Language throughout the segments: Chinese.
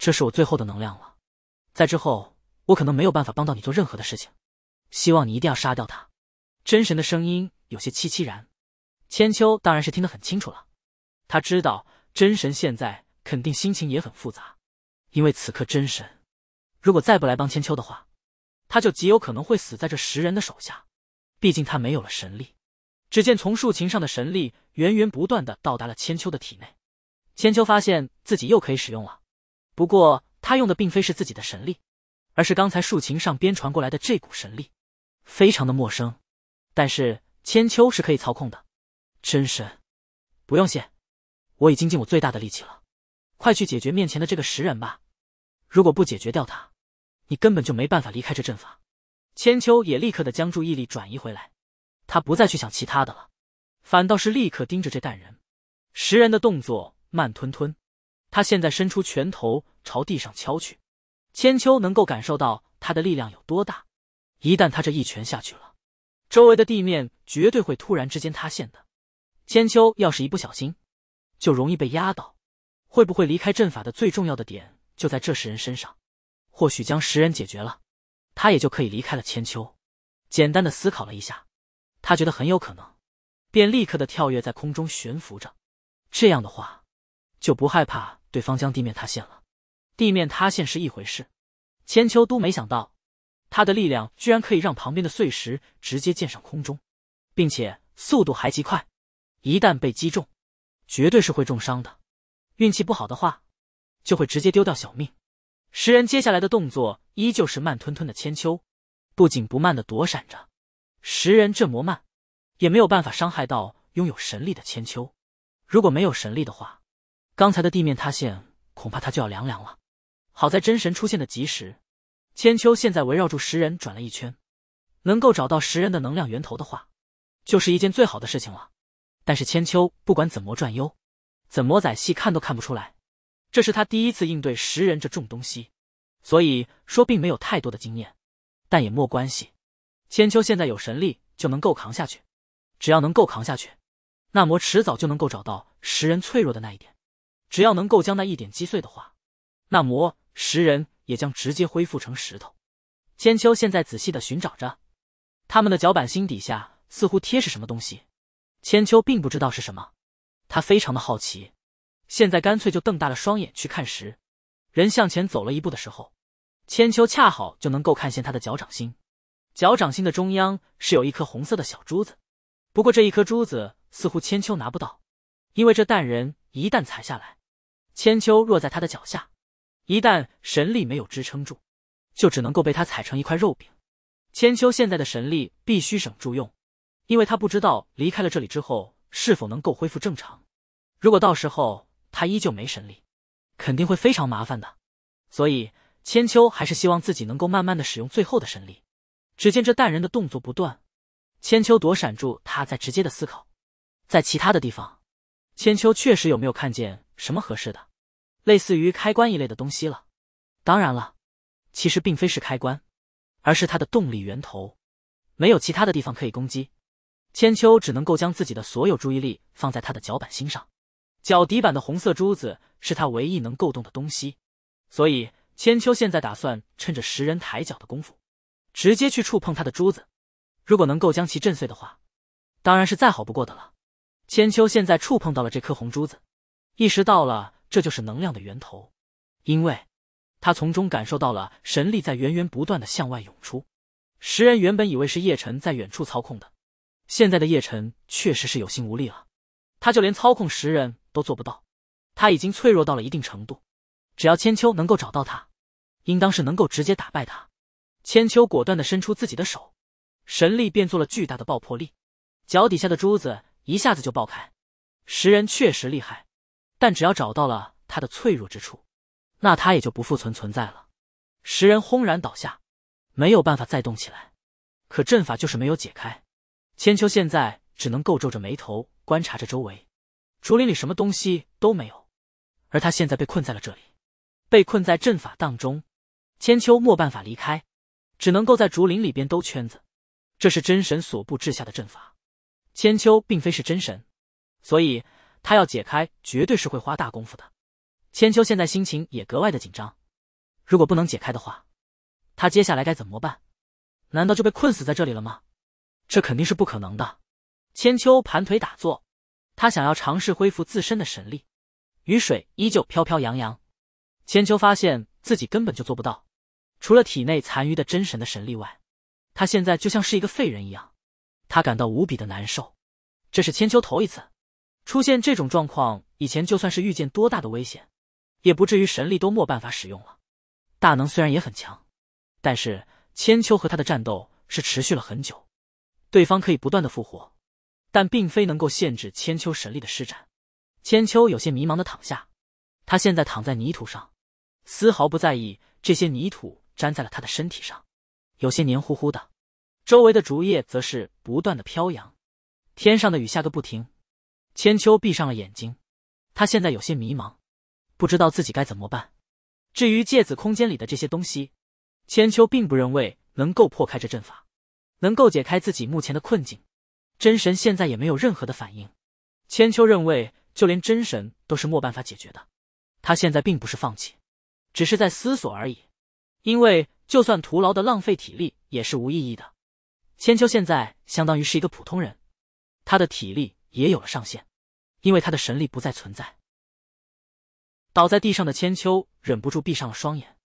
这是我最后的能量了，在之后我可能没有办法帮到你做任何的事情，希望你一定要杀掉他。真神的声音有些凄凄然，千秋当然是听得很清楚了，他知道真神现在肯定心情也很复杂，因为此刻真神如果再不来帮千秋的话，他就极有可能会死在这十人的手下，毕竟他没有了神力。只见从竖琴上的神力源源不断的到达了千秋的体内，千秋发现自己又可以使用了。不过他用的并非是自己的神力，而是刚才竖琴上边传过来的这股神力，非常的陌生，但是千秋是可以操控的。真神，不用谢，我已经尽我最大的力气了。快去解决面前的这个石人吧，如果不解决掉他，你根本就没办法离开这阵法。千秋也立刻的将注意力转移回来，他不再去想其他的了，反倒是立刻盯着这蛋人。石人的动作慢吞吞。他现在伸出拳头朝地上敲去，千秋能够感受到他的力量有多大。一旦他这一拳下去了，周围的地面绝对会突然之间塌陷的。千秋要是一不小心，就容易被压倒。会不会离开阵法的最重要的点就在这十人身上？或许将十人解决了，他也就可以离开了。千秋简单的思考了一下，他觉得很有可能，便立刻的跳跃在空中悬浮着。这样的话，就不害怕。对方将地面塌陷了，地面塌陷是一回事，千秋都没想到，他的力量居然可以让旁边的碎石直接溅上空中，并且速度还极快，一旦被击中，绝对是会重伤的，运气不好的话，就会直接丢掉小命。石人接下来的动作依旧是慢吞吞的，千秋不紧不慢的躲闪着，石人这么慢，也没有办法伤害到拥有神力的千秋，如果没有神力的话。刚才的地面塌陷，恐怕他就要凉凉了。好在真神出现的及时。千秋现在围绕住石人转了一圈，能够找到石人的能量源头的话，就是一件最好的事情了。但是千秋不管怎么转悠，怎么仔细看都看不出来。这是他第一次应对石人这种东西，所以说并没有太多的经验，但也莫关系。千秋现在有神力就能够扛下去，只要能够扛下去，那魔迟早就能够找到石人脆弱的那一点。只要能够将那一点击碎的话，那魔石人也将直接恢复成石头。千秋现在仔细的寻找着，他们的脚板心底下似乎贴着什么东西。千秋并不知道是什么，他非常的好奇。现在干脆就瞪大了双眼去看。石人向前走了一步的时候，千秋恰好就能够看见他的脚掌心。脚掌心的中央是有一颗红色的小珠子，不过这一颗珠子似乎千秋拿不到，因为这蛋人一旦踩下来。千秋落在他的脚下，一旦神力没有支撑住，就只能够被他踩成一块肉饼。千秋现在的神力必须省住用，因为他不知道离开了这里之后是否能够恢复正常。如果到时候他依旧没神力，肯定会非常麻烦的。所以千秋还是希望自己能够慢慢的使用最后的神力。只见这淡人的动作不断，千秋躲闪住他，在直接的思考，在其他的地方。千秋确实有没有看见什么合适的，类似于开关一类的东西了？当然了，其实并非是开关，而是它的动力源头，没有其他的地方可以攻击。千秋只能够将自己的所有注意力放在他的脚板心上，脚底板的红色珠子是他唯一能够动的东西，所以千秋现在打算趁着食人抬脚的功夫，直接去触碰他的珠子，如果能够将其震碎的话，当然是再好不过的了。千秋现在触碰到了这颗红珠子，意识到了这就是能量的源头，因为他从中感受到了神力在源源不断的向外涌出。石人原本以为是叶辰在远处操控的，现在的叶辰确实是有心无力了，他就连操控石人都做不到，他已经脆弱到了一定程度，只要千秋能够找到他，应当是能够直接打败他。千秋果断的伸出自己的手，神力变作了巨大的爆破力，脚底下的珠子。一下子就爆开，石人确实厉害，但只要找到了他的脆弱之处，那他也就不复存存在了。石人轰然倒下，没有办法再动起来，可阵法就是没有解开。千秋现在只能够皱着眉头观察着周围，竹林里什么东西都没有，而他现在被困在了这里，被困在阵法当中，千秋没办法离开，只能够在竹林里边兜圈子。这是真神所布置下的阵法。千秋并非是真神，所以他要解开绝对是会花大功夫的。千秋现在心情也格外的紧张，如果不能解开的话，他接下来该怎么办？难道就被困死在这里了吗？这肯定是不可能的。千秋盘腿打坐，他想要尝试恢复自身的神力。雨水依旧飘飘扬扬，千秋发现自己根本就做不到，除了体内残余的真神的神力外，他现在就像是一个废人一样。他感到无比的难受，这是千秋头一次出现这种状况。以前就算是遇见多大的危险，也不至于神力都没办法使用了。大能虽然也很强，但是千秋和他的战斗是持续了很久，对方可以不断的复活，但并非能够限制千秋神力的施展。千秋有些迷茫的躺下，他现在躺在泥土上，丝毫不在意这些泥土粘在了他的身体上，有些黏糊糊的。周围的竹叶则是不断的飘扬，天上的雨下个不停。千秋闭上了眼睛，他现在有些迷茫，不知道自己该怎么办。至于芥子空间里的这些东西，千秋并不认为能够破开这阵法，能够解开自己目前的困境。真神现在也没有任何的反应，千秋认为就连真神都是没办法解决的。他现在并不是放弃，只是在思索而已，因为就算徒劳的浪费体力也是无意义的。千秋现在相当于是一个普通人，他的体力也有了上限，因为他的神力不再存在。倒在地上的千秋忍不住闭上了双眼，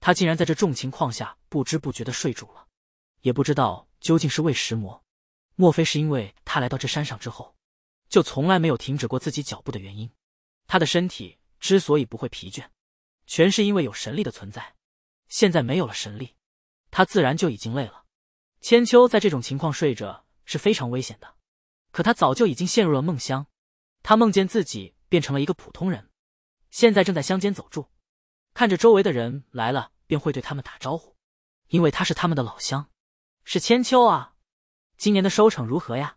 他竟然在这重情况下不知不觉的睡着了，也不知道究竟是为食魔，莫非是因为他来到这山上之后，就从来没有停止过自己脚步的原因？他的身体之所以不会疲倦，全是因为有神力的存在。现在没有了神力，他自然就已经累了。千秋在这种情况睡着是非常危险的，可他早就已经陷入了梦乡。他梦见自己变成了一个普通人，现在正在乡间走住，看着周围的人来了，便会对他们打招呼，因为他是他们的老乡。是千秋啊，今年的收成如何呀？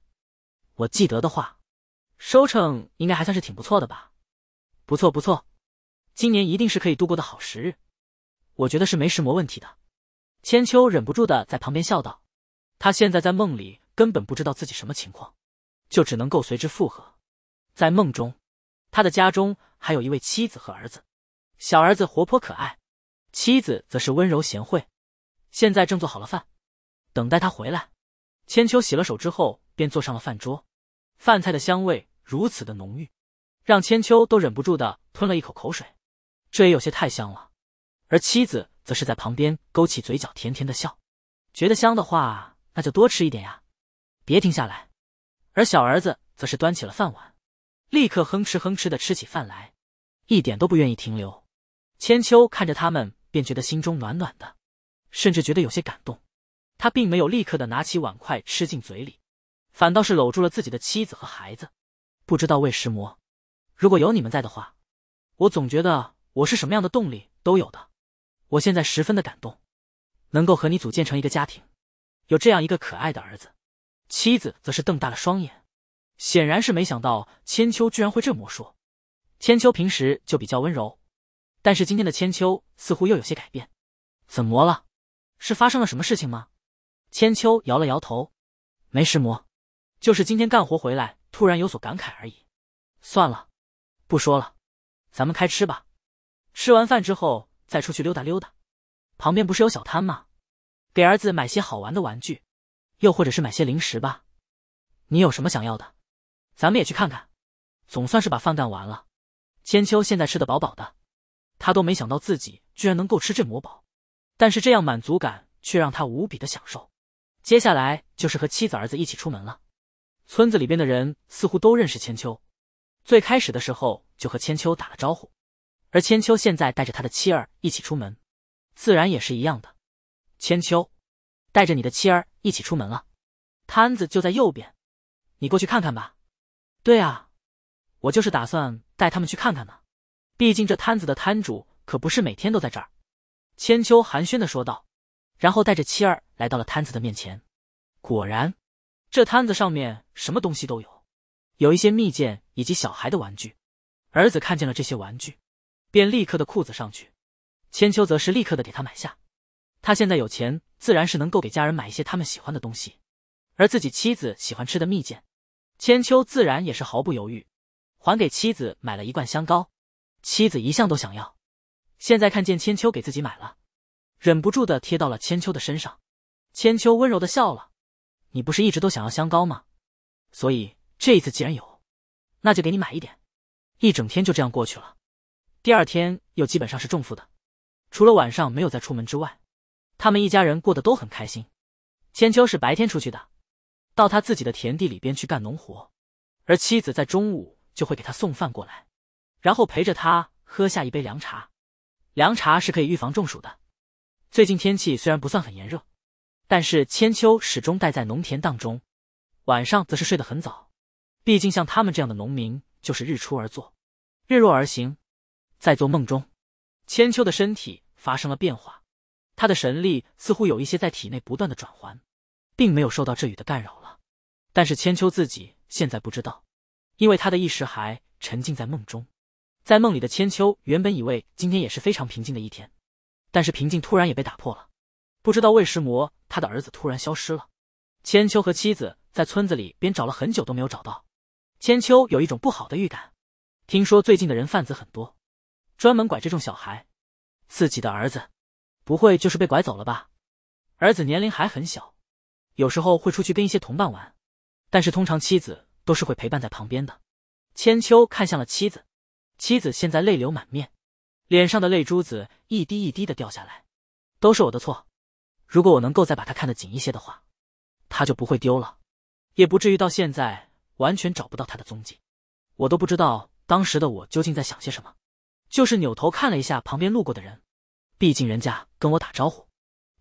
我记得的话，收成应该还算是挺不错的吧？不错不错，今年一定是可以度过的好时日，我觉得是没什么问题的。千秋忍不住的在旁边笑道。他现在在梦里根本不知道自己什么情况，就只能够随之附和。在梦中，他的家中还有一位妻子和儿子，小儿子活泼可爱，妻子则是温柔贤惠。现在正做好了饭，等待他回来。千秋洗了手之后便坐上了饭桌，饭菜的香味如此的浓郁，让千秋都忍不住的吞了一口口水。这也有些太香了。而妻子则是在旁边勾起嘴角，甜甜的笑，觉得香的话。那就多吃一点呀，别停下来。而小儿子则是端起了饭碗，立刻哼哧哼哧的吃起饭来，一点都不愿意停留。千秋看着他们，便觉得心中暖暖的，甚至觉得有些感动。他并没有立刻的拿起碗筷吃进嘴里，反倒是搂住了自己的妻子和孩子。不知道为什魔，如果有你们在的话，我总觉得我是什么样的动力都有的。我现在十分的感动，能够和你组建成一个家庭。有这样一个可爱的儿子，妻子则是瞪大了双眼，显然是没想到千秋居然会这么说。千秋平时就比较温柔，但是今天的千秋似乎又有些改变。怎么了？是发生了什么事情吗？千秋摇了摇头，没什魔，就是今天干活回来突然有所感慨而已。算了，不说了，咱们开吃吧。吃完饭之后再出去溜达溜达，旁边不是有小摊吗？给儿子买些好玩的玩具，又或者是买些零食吧。你有什么想要的？咱们也去看看。总算是把饭干完了，千秋现在吃的饱饱的，他都没想到自己居然能够吃这么饱，但是这样满足感却让他无比的享受。接下来就是和妻子、儿子一起出门了。村子里边的人似乎都认识千秋，最开始的时候就和千秋打了招呼，而千秋现在带着他的妻儿一起出门，自然也是一样的。千秋，带着你的妻儿一起出门了，摊子就在右边，你过去看看吧。对啊，我就是打算带他们去看看呢，毕竟这摊子的摊主可不是每天都在这儿。千秋寒暄的说道，然后带着妻儿来到了摊子的面前。果然，这摊子上面什么东西都有，有一些蜜饯以及小孩的玩具。儿子看见了这些玩具，便立刻的裤子上去，千秋则是立刻的给他买下。他现在有钱，自然是能够给家人买一些他们喜欢的东西，而自己妻子喜欢吃的蜜饯，千秋自然也是毫不犹豫，还给妻子买了一罐香膏。妻子一向都想要，现在看见千秋给自己买了，忍不住的贴到了千秋的身上。千秋温柔的笑了：“你不是一直都想要香膏吗？所以这一次既然有，那就给你买一点。”一整天就这样过去了，第二天又基本上是重负的，除了晚上没有再出门之外。他们一家人过得都很开心。千秋是白天出去的，到他自己的田地里边去干农活，而妻子在中午就会给他送饭过来，然后陪着他喝下一杯凉茶。凉茶是可以预防中暑的。最近天气虽然不算很炎热，但是千秋始终待在农田当中。晚上则是睡得很早，毕竟像他们这样的农民就是日出而作，日落而行。在做梦中，千秋的身体发生了变化。他的神力似乎有一些在体内不断的转换，并没有受到这雨的干扰了。但是千秋自己现在不知道，因为他的意识还沉浸在梦中。在梦里的千秋原本以为今天也是非常平静的一天，但是平静突然也被打破了。不知道为什魔他的儿子突然消失了，千秋和妻子在村子里边找了很久都没有找到。千秋有一种不好的预感，听说最近的人贩子很多，专门拐这种小孩，自己的儿子。不会就是被拐走了吧？儿子年龄还很小，有时候会出去跟一些同伴玩，但是通常妻子都是会陪伴在旁边的。千秋看向了妻子，妻子现在泪流满面，脸上的泪珠子一滴一滴的掉下来。都是我的错，如果我能够再把他看得紧一些的话，他就不会丢了，也不至于到现在完全找不到他的踪迹。我都不知道当时的我究竟在想些什么，就是扭头看了一下旁边路过的人。毕竟人家跟我打招呼，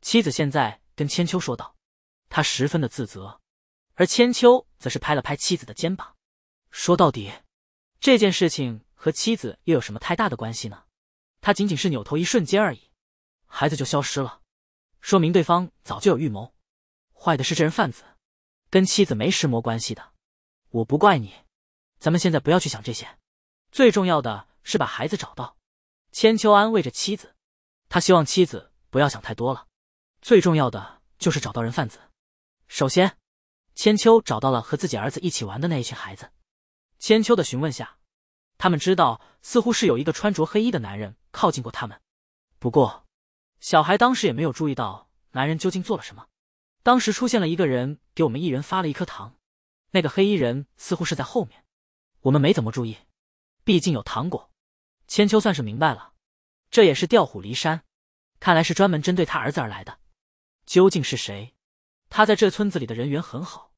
妻子现在跟千秋说道：“他十分的自责。”而千秋则是拍了拍妻子的肩膀，说：“到底这件事情和妻子又有什么太大的关系呢？他仅仅是扭头一瞬间而已，孩子就消失了，说明对方早就有预谋。坏的是这人贩子，跟妻子没什么关系的，我不怪你。咱们现在不要去想这些，最重要的是把孩子找到。”千秋安慰着妻子。他希望妻子不要想太多了，最重要的就是找到人贩子。首先，千秋找到了和自己儿子一起玩的那一群孩子。千秋的询问下，他们知道似乎是有一个穿着黑衣的男人靠近过他们，不过小孩当时也没有注意到男人究竟做了什么。当时出现了一个人，给我们一人发了一颗糖。那个黑衣人似乎是在后面，我们没怎么注意，毕竟有糖果。千秋算是明白了。这也是调虎离山，看来是专门针对他儿子而来的。究竟是谁？他在这村子里的人缘很好，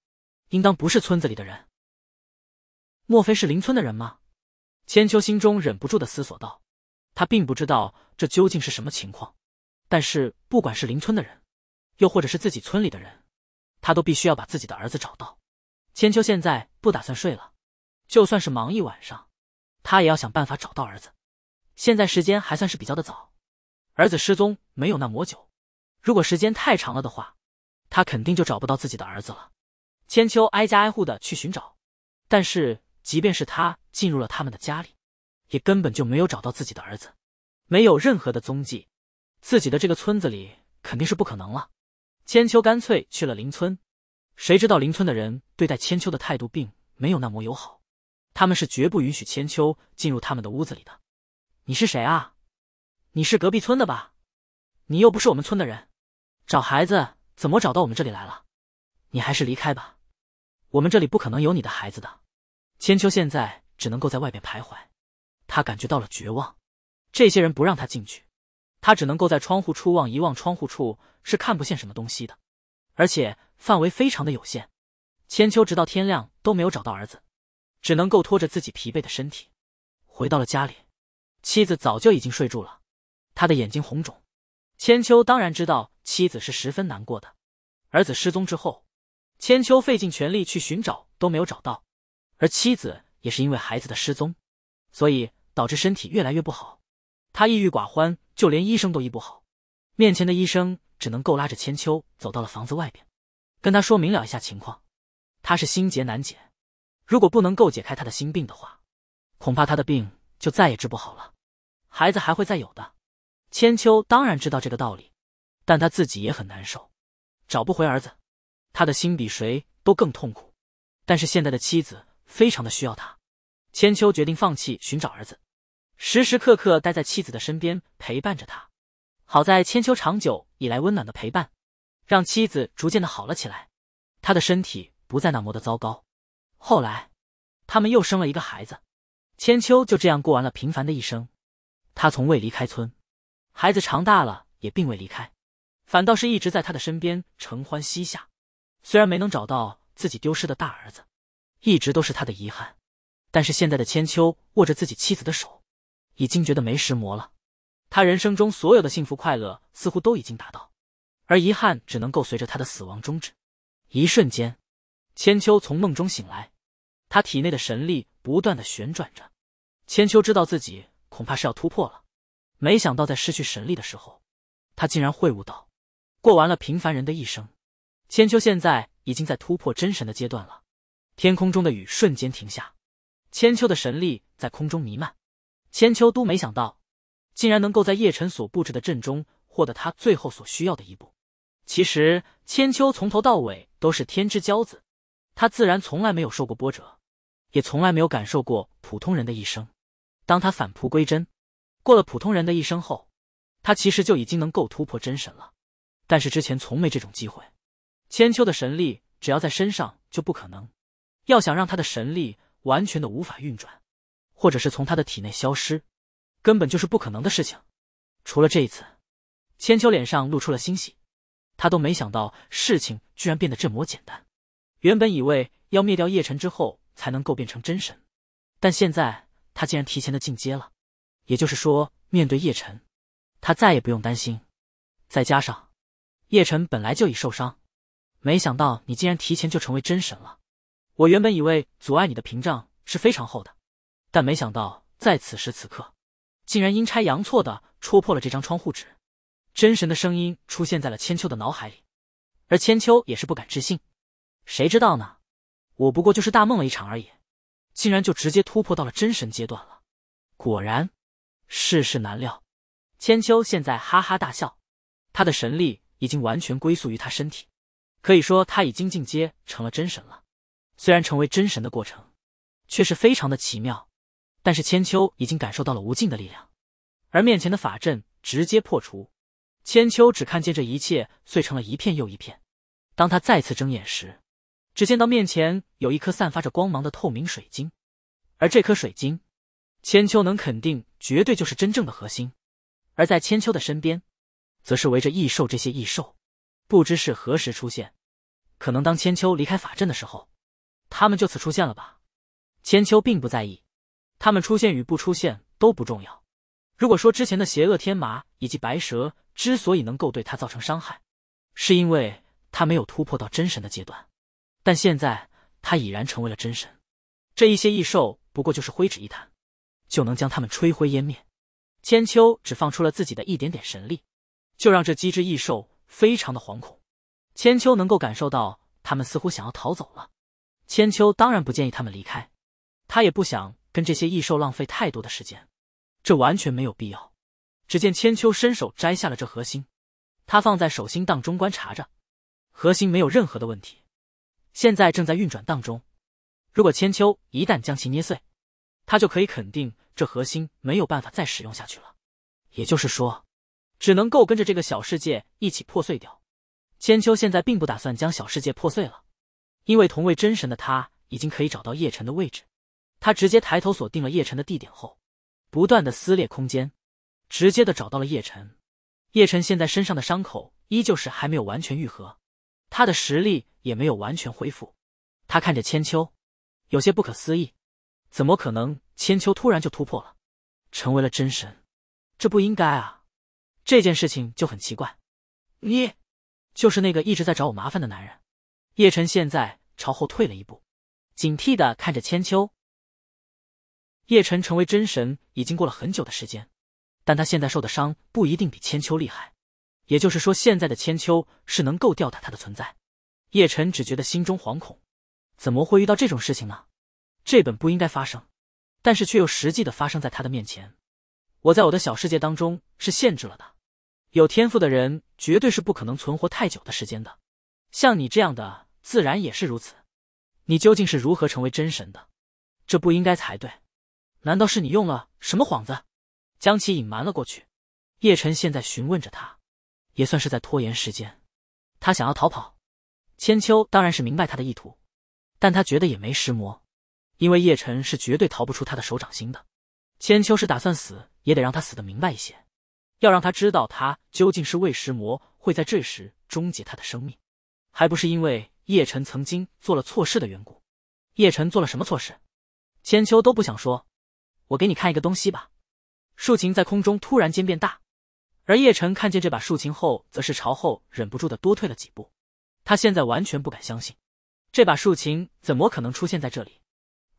应当不是村子里的人。莫非是邻村的人吗？千秋心中忍不住的思索道。他并不知道这究竟是什么情况，但是不管是邻村的人，又或者是自己村里的人，他都必须要把自己的儿子找到。千秋现在不打算睡了，就算是忙一晚上，他也要想办法找到儿子。现在时间还算是比较的早，儿子失踪没有那么久。如果时间太长了的话，他肯定就找不到自己的儿子了。千秋挨家挨户的去寻找，但是即便是他进入了他们的家里，也根本就没有找到自己的儿子，没有任何的踪迹。自己的这个村子里肯定是不可能了。千秋干脆去了邻村，谁知道邻村的人对待千秋的态度并没有那么友好，他们是绝不允许千秋进入他们的屋子里的。你是谁啊？你是隔壁村的吧？你又不是我们村的人，找孩子怎么找到我们这里来了？你还是离开吧，我们这里不可能有你的孩子的。千秋现在只能够在外边徘徊，他感觉到了绝望。这些人不让他进去，他只能够在窗户处望一望，窗户处是看不见什么东西的，而且范围非常的有限。千秋直到天亮都没有找到儿子，只能够拖着自己疲惫的身体回到了家里。妻子早就已经睡住了，他的眼睛红肿。千秋当然知道妻子是十分难过的。儿子失踪之后，千秋费尽全力去寻找都没有找到，而妻子也是因为孩子的失踪，所以导致身体越来越不好。他抑郁寡欢，就连医生都医不好。面前的医生只能够拉着千秋走到了房子外边，跟他说明了一下情况。他是心结难解，如果不能够解开他的心病的话，恐怕他的病就再也治不好了。孩子还会再有的，千秋当然知道这个道理，但他自己也很难受，找不回儿子，他的心比谁都更痛苦。但是现在的妻子非常的需要他，千秋决定放弃寻找儿子，时时刻刻待在妻子的身边陪伴着他。好在千秋长久以来温暖的陪伴，让妻子逐渐的好了起来，他的身体不再那么的糟糕。后来，他们又生了一个孩子，千秋就这样过完了平凡的一生。他从未离开村，孩子长大了也并未离开，反倒是一直在他的身边承欢膝下。虽然没能找到自己丢失的大儿子，一直都是他的遗憾。但是现在的千秋握着自己妻子的手，已经觉得没石磨了。他人生中所有的幸福快乐似乎都已经达到，而遗憾只能够随着他的死亡终止。一瞬间，千秋从梦中醒来，他体内的神力不断的旋转着。千秋知道自己。恐怕是要突破了，没想到在失去神力的时候，他竟然会悟道。过完了平凡人的一生，千秋现在已经在突破真神的阶段了。天空中的雨瞬间停下，千秋的神力在空中弥漫。千秋都没想到，竟然能够在叶辰所布置的阵中获得他最后所需要的一步。其实千秋从头到尾都是天之骄子，他自然从来没有受过波折，也从来没有感受过普通人的一生。当他返璞归真，过了普通人的一生后，他其实就已经能够突破真神了。但是之前从没这种机会。千秋的神力只要在身上就不可能，要想让他的神力完全的无法运转，或者是从他的体内消失，根本就是不可能的事情。除了这一次，千秋脸上露出了欣喜。他都没想到事情居然变得这么简单。原本以为要灭掉叶辰之后才能够变成真神，但现在。他竟然提前的进阶了，也就是说，面对叶晨，他再也不用担心。再加上，叶晨本来就已受伤，没想到你竟然提前就成为真神了。我原本以为阻碍你的屏障是非常厚的，但没想到在此时此刻，竟然阴差阳错的戳破了这张窗户纸。真神的声音出现在了千秋的脑海里，而千秋也是不敢置信。谁知道呢？我不过就是大梦了一场而已。竟然就直接突破到了真神阶段了，果然世事难料。千秋现在哈哈大笑，他的神力已经完全归宿于他身体，可以说他已经进阶成了真神了。虽然成为真神的过程却是非常的奇妙，但是千秋已经感受到了无尽的力量，而面前的法阵直接破除。千秋只看见这一切碎成了一片又一片。当他再次睁眼时，只见到面前有一颗散发着光芒的透明水晶，而这颗水晶，千秋能肯定绝对就是真正的核心。而在千秋的身边，则是围着异兽。这些异兽，不知是何时出现，可能当千秋离开法阵的时候，他们就此出现了吧。千秋并不在意，他们出现与不出现都不重要。如果说之前的邪恶天麻以及白蛇之所以能够对他造成伤害，是因为他没有突破到真神的阶段。但现在他已然成为了真神，这一些异兽不过就是挥指一弹，就能将他们吹灰烟灭。千秋只放出了自己的一点点神力，就让这几只异兽非常的惶恐。千秋能够感受到，他们似乎想要逃走了。千秋当然不建议他们离开，他也不想跟这些异兽浪费太多的时间，这完全没有必要。只见千秋伸手摘下了这核心，他放在手心当中观察着，核心没有任何的问题。现在正在运转当中，如果千秋一旦将其捏碎，他就可以肯定这核心没有办法再使用下去了。也就是说，只能够跟着这个小世界一起破碎掉。千秋现在并不打算将小世界破碎了，因为同为真神的他，已经可以找到叶辰的位置。他直接抬头锁定了叶辰的地点后，不断的撕裂空间，直接的找到了叶辰。叶辰现在身上的伤口依旧是还没有完全愈合。他的实力也没有完全恢复，他看着千秋，有些不可思议，怎么可能千秋突然就突破了，成为了真神？这不应该啊！这件事情就很奇怪。你，就是那个一直在找我麻烦的男人。叶晨现在朝后退了一步，警惕的看着千秋。叶晨成为真神已经过了很久的时间，但他现在受的伤不一定比千秋厉害。也就是说，现在的千秋是能够吊打他的存在。叶辰只觉得心中惶恐，怎么会遇到这种事情呢？这本不应该发生，但是却又实际的发生在他的面前。我在我的小世界当中是限制了的，有天赋的人绝对是不可能存活太久的时间的，像你这样的自然也是如此。你究竟是如何成为真神的？这不应该才对，难道是你用了什么幌子，将其隐瞒了过去？叶辰现在询问着他。也算是在拖延时间，他想要逃跑，千秋当然是明白他的意图，但他觉得也没石魔，因为叶辰是绝对逃不出他的手掌心的。千秋是打算死也得让他死的明白一些，要让他知道他究竟是为石魔会在这时终结他的生命，还不是因为叶辰曾经做了错事的缘故。叶辰做了什么错事，千秋都不想说。我给你看一个东西吧，竖琴在空中突然间变大。而叶晨看见这把竖琴后，则是朝后忍不住的多退了几步。他现在完全不敢相信，这把竖琴怎么可能出现在这里，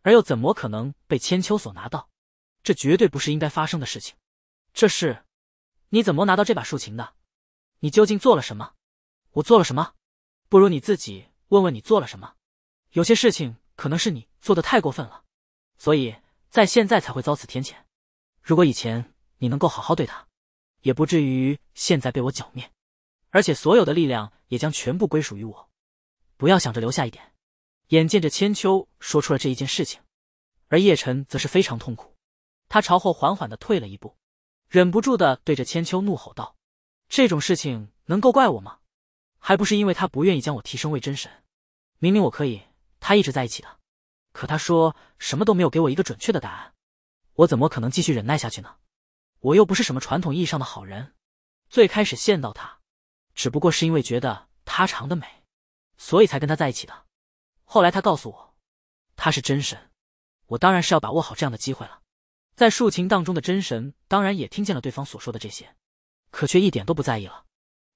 而又怎么可能被千秋所拿到？这绝对不是应该发生的事情。这是，你怎么拿到这把竖琴的？你究竟做了什么？我做了什么？不如你自己问问你做了什么。有些事情可能是你做的太过分了，所以在现在才会遭此天谴。如果以前你能够好好对他。也不至于现在被我剿灭，而且所有的力量也将全部归属于我。不要想着留下一点。眼见着千秋说出了这一件事情，而叶晨则是非常痛苦，他朝后缓缓的退了一步，忍不住的对着千秋怒吼道：“这种事情能够怪我吗？还不是因为他不愿意将我提升为真神。明明我可以，他一直在一起的，可他说什么都没有给我一个准确的答案，我怎么可能继续忍耐下去呢？”我又不是什么传统意义上的好人，最开始见到他，只不过是因为觉得他长得美，所以才跟他在一起的。后来他告诉我，他是真神，我当然是要把握好这样的机会了。在竖琴当中的真神当然也听见了对方所说的这些，可却一点都不在意了。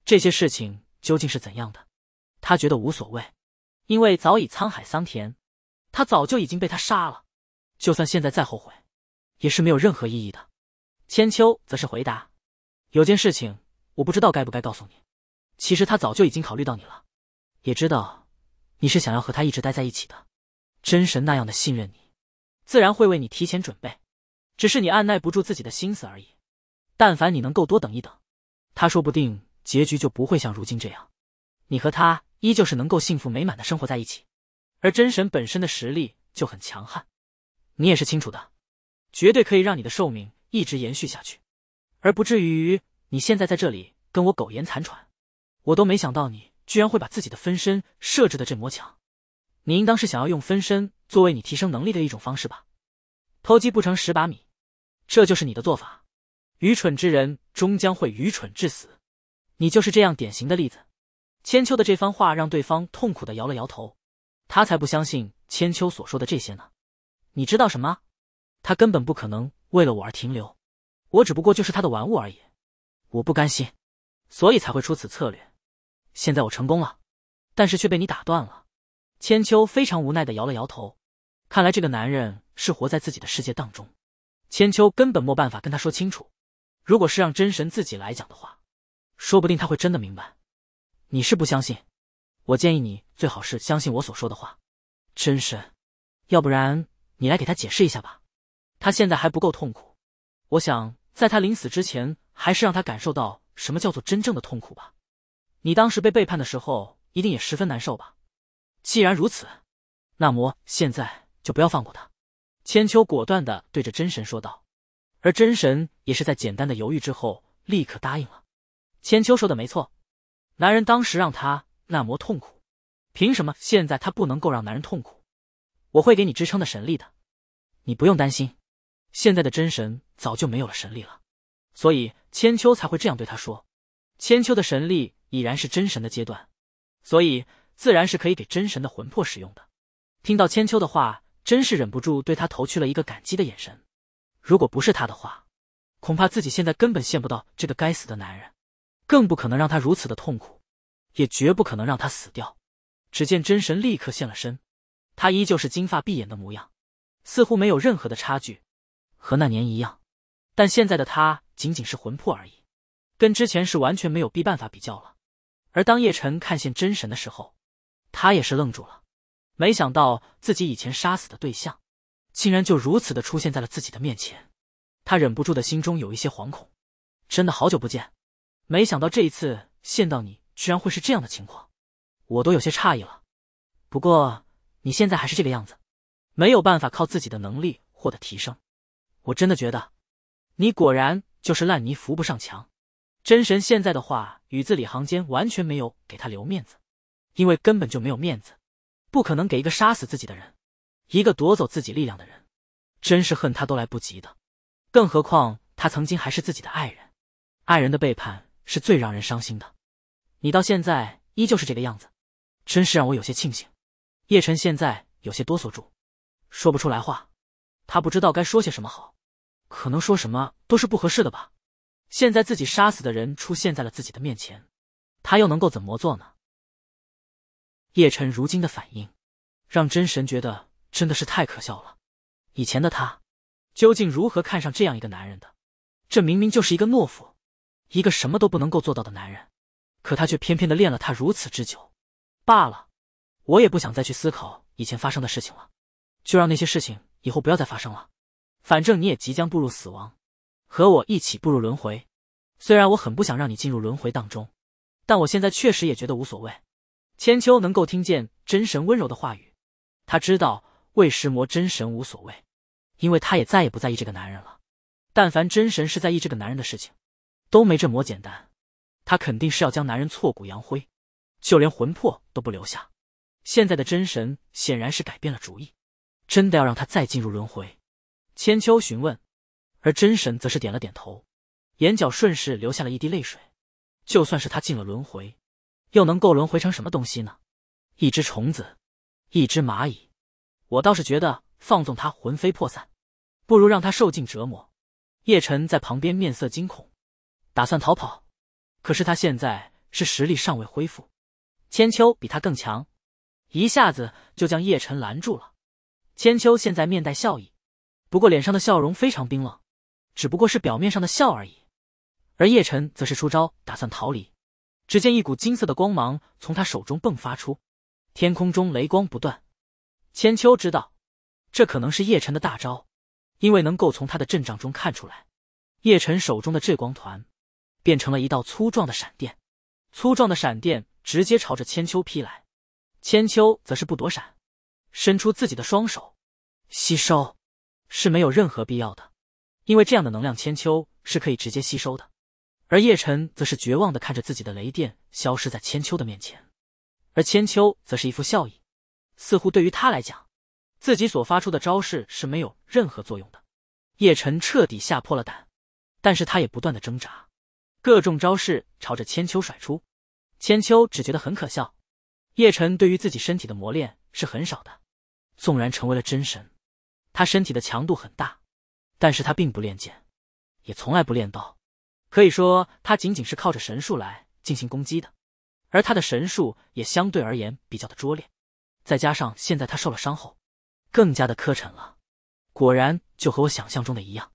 这些事情究竟是怎样的，他觉得无所谓，因为早已沧海桑田，他早就已经被他杀了。就算现在再后悔，也是没有任何意义的。千秋则是回答：“有件事情我不知道该不该告诉你。其实他早就已经考虑到你了，也知道你是想要和他一直待在一起的。真神那样的信任你，自然会为你提前准备。只是你按耐不住自己的心思而已。但凡你能够多等一等，他说不定结局就不会像如今这样。你和他依旧是能够幸福美满的生活在一起。而真神本身的实力就很强悍，你也是清楚的，绝对可以让你的寿命。”一直延续下去，而不至于你现在在这里跟我苟延残喘。我都没想到你居然会把自己的分身设置的这么强。你应当是想要用分身作为你提升能力的一种方式吧？偷鸡不成蚀把米，这就是你的做法。愚蠢之人终将会愚蠢至死，你就是这样典型的例子。千秋的这番话让对方痛苦的摇了摇头，他才不相信千秋所说的这些呢。你知道什么？他根本不可能。为了我而停留，我只不过就是他的玩物而已。我不甘心，所以才会出此策略。现在我成功了，但是却被你打断了。千秋非常无奈的摇了摇头，看来这个男人是活在自己的世界当中，千秋根本没办法跟他说清楚。如果是让真神自己来讲的话，说不定他会真的明白。你是不相信，我建议你最好是相信我所说的话。真神，要不然你来给他解释一下吧。他现在还不够痛苦，我想在他临死之前，还是让他感受到什么叫做真正的痛苦吧。你当时被背叛的时候，一定也十分难受吧？既然如此，那么现在就不要放过他。千秋果断的对着真神说道，而真神也是在简单的犹豫之后，立刻答应了。千秋说的没错，男人当时让他那么痛苦，凭什么现在他不能够让男人痛苦？我会给你支撑的神力的，你不用担心。现在的真神早就没有了神力了，所以千秋才会这样对他说。千秋的神力已然是真神的阶段，所以自然是可以给真神的魂魄使用的。听到千秋的话，真是忍不住对他投去了一个感激的眼神。如果不是他的话，恐怕自己现在根本见不到这个该死的男人，更不可能让他如此的痛苦，也绝不可能让他死掉。只见真神立刻现了身，他依旧是金发碧眼的模样，似乎没有任何的差距。和那年一样，但现在的他仅仅是魂魄而已，跟之前是完全没有必办法比较了。而当叶晨看见真神的时候，他也是愣住了，没想到自己以前杀死的对象，竟然就如此的出现在了自己的面前。他忍不住的心中有一些惶恐。真的好久不见，没想到这一次见到你居然会是这样的情况，我都有些诧异了。不过你现在还是这个样子，没有办法靠自己的能力获得提升。我真的觉得，你果然就是烂泥扶不上墙。真神现在的话语字里行间完全没有给他留面子，因为根本就没有面子，不可能给一个杀死自己的人，一个夺走自己力量的人。真是恨他都来不及的，更何况他曾经还是自己的爱人。爱人的背叛是最让人伤心的。你到现在依旧是这个样子，真是让我有些庆幸。叶晨现在有些哆嗦住，说不出来话，他不知道该说些什么好。可能说什么都是不合适的吧。现在自己杀死的人出现在了自己的面前，他又能够怎么做呢？叶辰如今的反应，让真神觉得真的是太可笑了。以前的他，究竟如何看上这样一个男人的？这明明就是一个懦夫，一个什么都不能够做到的男人，可他却偏偏的恋了他如此之久。罢了，我也不想再去思考以前发生的事情了，就让那些事情以后不要再发生了。反正你也即将步入死亡，和我一起步入轮回。虽然我很不想让你进入轮回当中，但我现在确实也觉得无所谓。千秋能够听见真神温柔的话语，他知道魏石魔真神无所谓，因为他也再也不在意这个男人了。但凡真神是在意这个男人的事情，都没这魔简单。他肯定是要将男人挫骨扬灰，就连魂魄都不留下。现在的真神显然是改变了主意，真的要让他再进入轮回。千秋询问，而真神则是点了点头，眼角顺势流下了一滴泪水。就算是他进了轮回，又能够轮回成什么东西呢？一只虫子，一只蚂蚁。我倒是觉得放纵他魂飞魄散，不如让他受尽折磨。叶晨在旁边面色惊恐，打算逃跑，可是他现在是实力尚未恢复，千秋比他更强，一下子就将叶晨拦住了。千秋现在面带笑意。不过脸上的笑容非常冰冷，只不过是表面上的笑而已。而叶辰则是出招，打算逃离。只见一股金色的光芒从他手中迸发出，天空中雷光不断。千秋知道，这可能是叶辰的大招，因为能够从他的阵仗中看出来。叶辰手中的这光团，变成了一道粗壮的闪电。粗壮的闪电直接朝着千秋劈来，千秋则是不躲闪，伸出自己的双手吸收。是没有任何必要的，因为这样的能量千秋是可以直接吸收的，而叶辰则是绝望的看着自己的雷电消失在千秋的面前，而千秋则是一副笑意，似乎对于他来讲，自己所发出的招式是没有任何作用的。叶辰彻底吓破了胆，但是他也不断的挣扎，各种招式朝着千秋甩出，千秋只觉得很可笑。叶辰对于自己身体的磨练是很少的，纵然成为了真神。他身体的强度很大，但是他并不练剑，也从来不练刀，可以说他仅仅是靠着神术来进行攻击的，而他的神术也相对而言比较的拙劣，再加上现在他受了伤后，更加的磕碜了。果然就和我想象中的一样，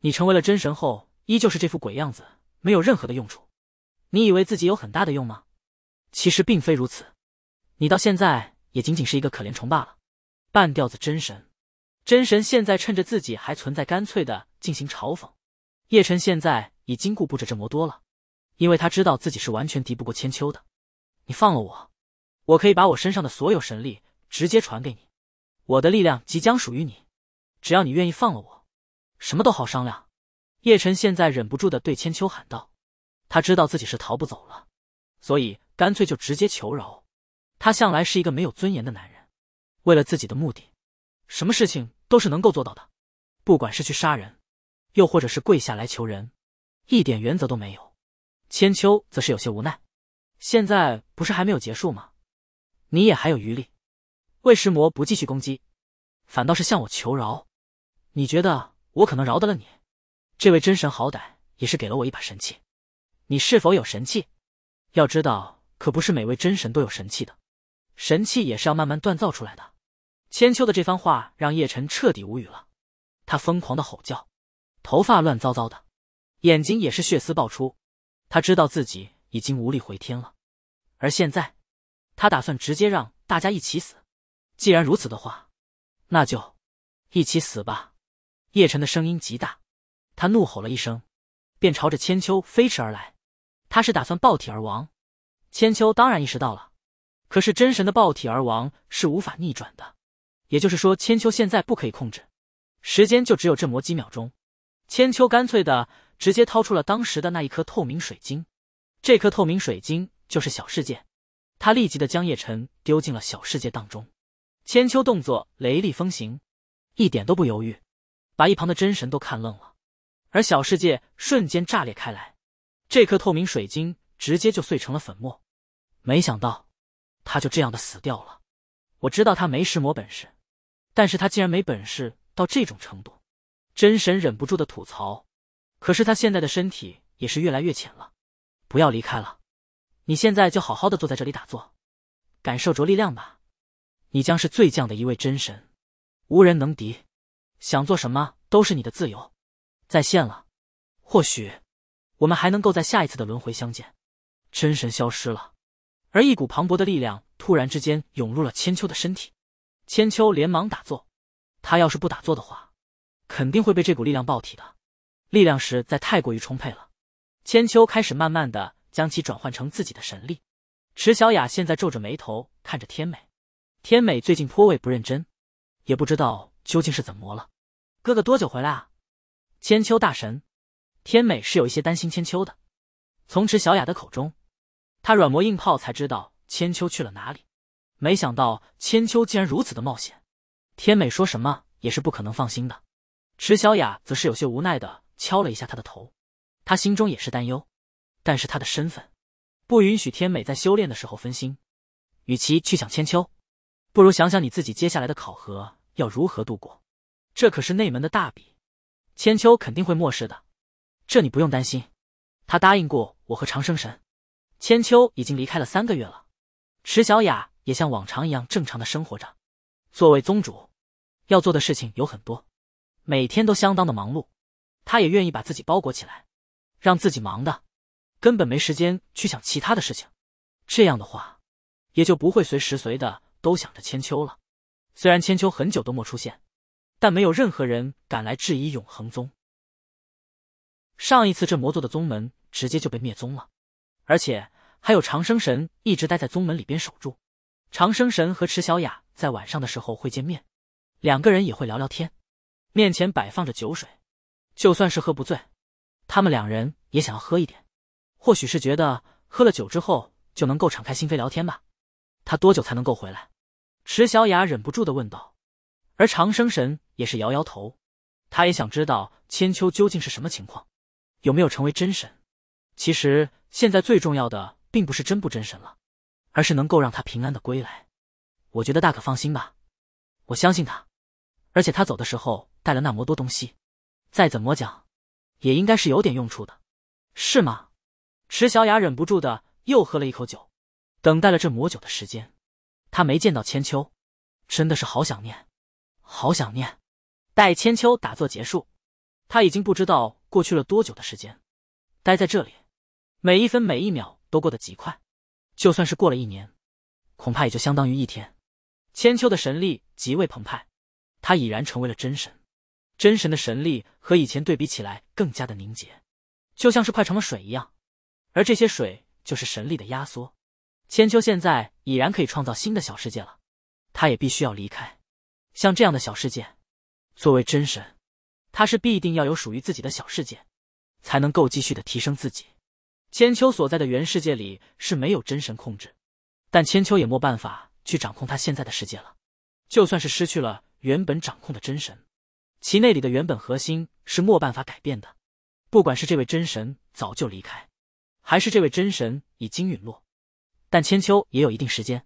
你成为了真神后，依旧是这副鬼样子，没有任何的用处。你以为自己有很大的用吗？其实并非如此，你到现在也仅仅是一个可怜虫罢了，半吊子真神。真神现在趁着自己还存在，干脆的进行嘲讽。叶辰现在已经顾不着这么多了，因为他知道自己是完全敌不过千秋的。你放了我，我可以把我身上的所有神力直接传给你，我的力量即将属于你。只要你愿意放了我，什么都好商量。叶辰现在忍不住的对千秋喊道：“他知道自己是逃不走了，所以干脆就直接求饶。他向来是一个没有尊严的男人，为了自己的目的，什么事情。”都是能够做到的，不管是去杀人，又或者是跪下来求人，一点原则都没有。千秋则是有些无奈，现在不是还没有结束吗？你也还有余力，魏石魔不继续攻击，反倒是向我求饶，你觉得我可能饶得了你？这位真神好歹也是给了我一把神器，你是否有神器？要知道，可不是每位真神都有神器的，神器也是要慢慢锻造出来的。千秋的这番话让叶晨彻底无语了，他疯狂的吼叫，头发乱糟糟的，眼睛也是血丝爆出。他知道自己已经无力回天了，而现在，他打算直接让大家一起死。既然如此的话，那就一起死吧！叶晨的声音极大，他怒吼了一声，便朝着千秋飞驰而来。他是打算爆体而亡。千秋当然意识到了，可是真神的爆体而亡是无法逆转的。也就是说，千秋现在不可以控制时间，就只有这么几秒钟。千秋干脆的直接掏出了当时的那一颗透明水晶，这颗透明水晶就是小世界。他立即的将叶晨丢进了小世界当中。千秋动作雷厉风行，一点都不犹豫，把一旁的真神都看愣了。而小世界瞬间炸裂开来，这颗透明水晶直接就碎成了粉末。没想到，他就这样的死掉了。我知道他没石魔本事。但是他竟然没本事到这种程度，真神忍不住的吐槽。可是他现在的身体也是越来越浅了。不要离开了，你现在就好好的坐在这里打坐，感受着力量吧。你将是最强的一位真神，无人能敌。想做什么都是你的自由。再现了，或许我们还能够在下一次的轮回相见。真神消失了，而一股磅礴的力量突然之间涌入了千秋的身体。千秋连忙打坐，他要是不打坐的话，肯定会被这股力量爆体的。力量实在太过于充沛了。千秋开始慢慢的将其转换成自己的神力。池小雅现在皱着眉头看着天美，天美最近颇为不认真，也不知道究竟是怎么了。哥哥多久回来啊？千秋大神，天美是有一些担心千秋的。从池小雅的口中，他软磨硬泡才知道千秋去了哪里。没想到千秋竟然如此的冒险，天美说什么也是不可能放心的。池小雅则是有些无奈的敲了一下他的头，他心中也是担忧，但是他的身份不允许天美在修炼的时候分心。与其去想千秋，不如想想你自己接下来的考核要如何度过。这可是内门的大比，千秋肯定会漠视的，这你不用担心。他答应过我和长生神，千秋已经离开了三个月了，池小雅。也像往常一样正常的生活着。作为宗主，要做的事情有很多，每天都相当的忙碌。他也愿意把自己包裹起来，让自己忙的，根本没时间去想其他的事情。这样的话，也就不会随时随的都想着千秋了。虽然千秋很久都没出现，但没有任何人敢来质疑永恒宗。上一次这魔座的宗门直接就被灭宗了，而且还有长生神一直待在宗门里边守住。长生神和池小雅在晚上的时候会见面，两个人也会聊聊天，面前摆放着酒水，就算是喝不醉，他们两人也想要喝一点，或许是觉得喝了酒之后就能够敞开心扉聊天吧。他多久才能够回来？池小雅忍不住的问道，而长生神也是摇摇头，他也想知道千秋究竟是什么情况，有没有成为真神。其实现在最重要的并不是真不真神了。而是能够让他平安的归来，我觉得大可放心吧。我相信他，而且他走的时候带了那么多东西，再怎么讲，也应该是有点用处的，是吗？迟小雅忍不住的又喝了一口酒。等待了这魔酒的时间，他没见到千秋，真的是好想念，好想念。待千秋打坐结束，他已经不知道过去了多久的时间，待在这里，每一分每一秒都过得极快。就算是过了一年，恐怕也就相当于一天。千秋的神力极为澎湃，他已然成为了真神。真神的神力和以前对比起来更加的凝结，就像是快成了水一样。而这些水就是神力的压缩。千秋现在已然可以创造新的小世界了，他也必须要离开。像这样的小世界，作为真神，他是必定要有属于自己的小世界，才能够继续的提升自己。千秋所在的原世界里是没有真神控制，但千秋也没办法去掌控他现在的世界了。就算是失去了原本掌控的真神，其内里的原本核心是没办法改变的。不管是这位真神早就离开，还是这位真神已经陨落，但千秋也有一定时间，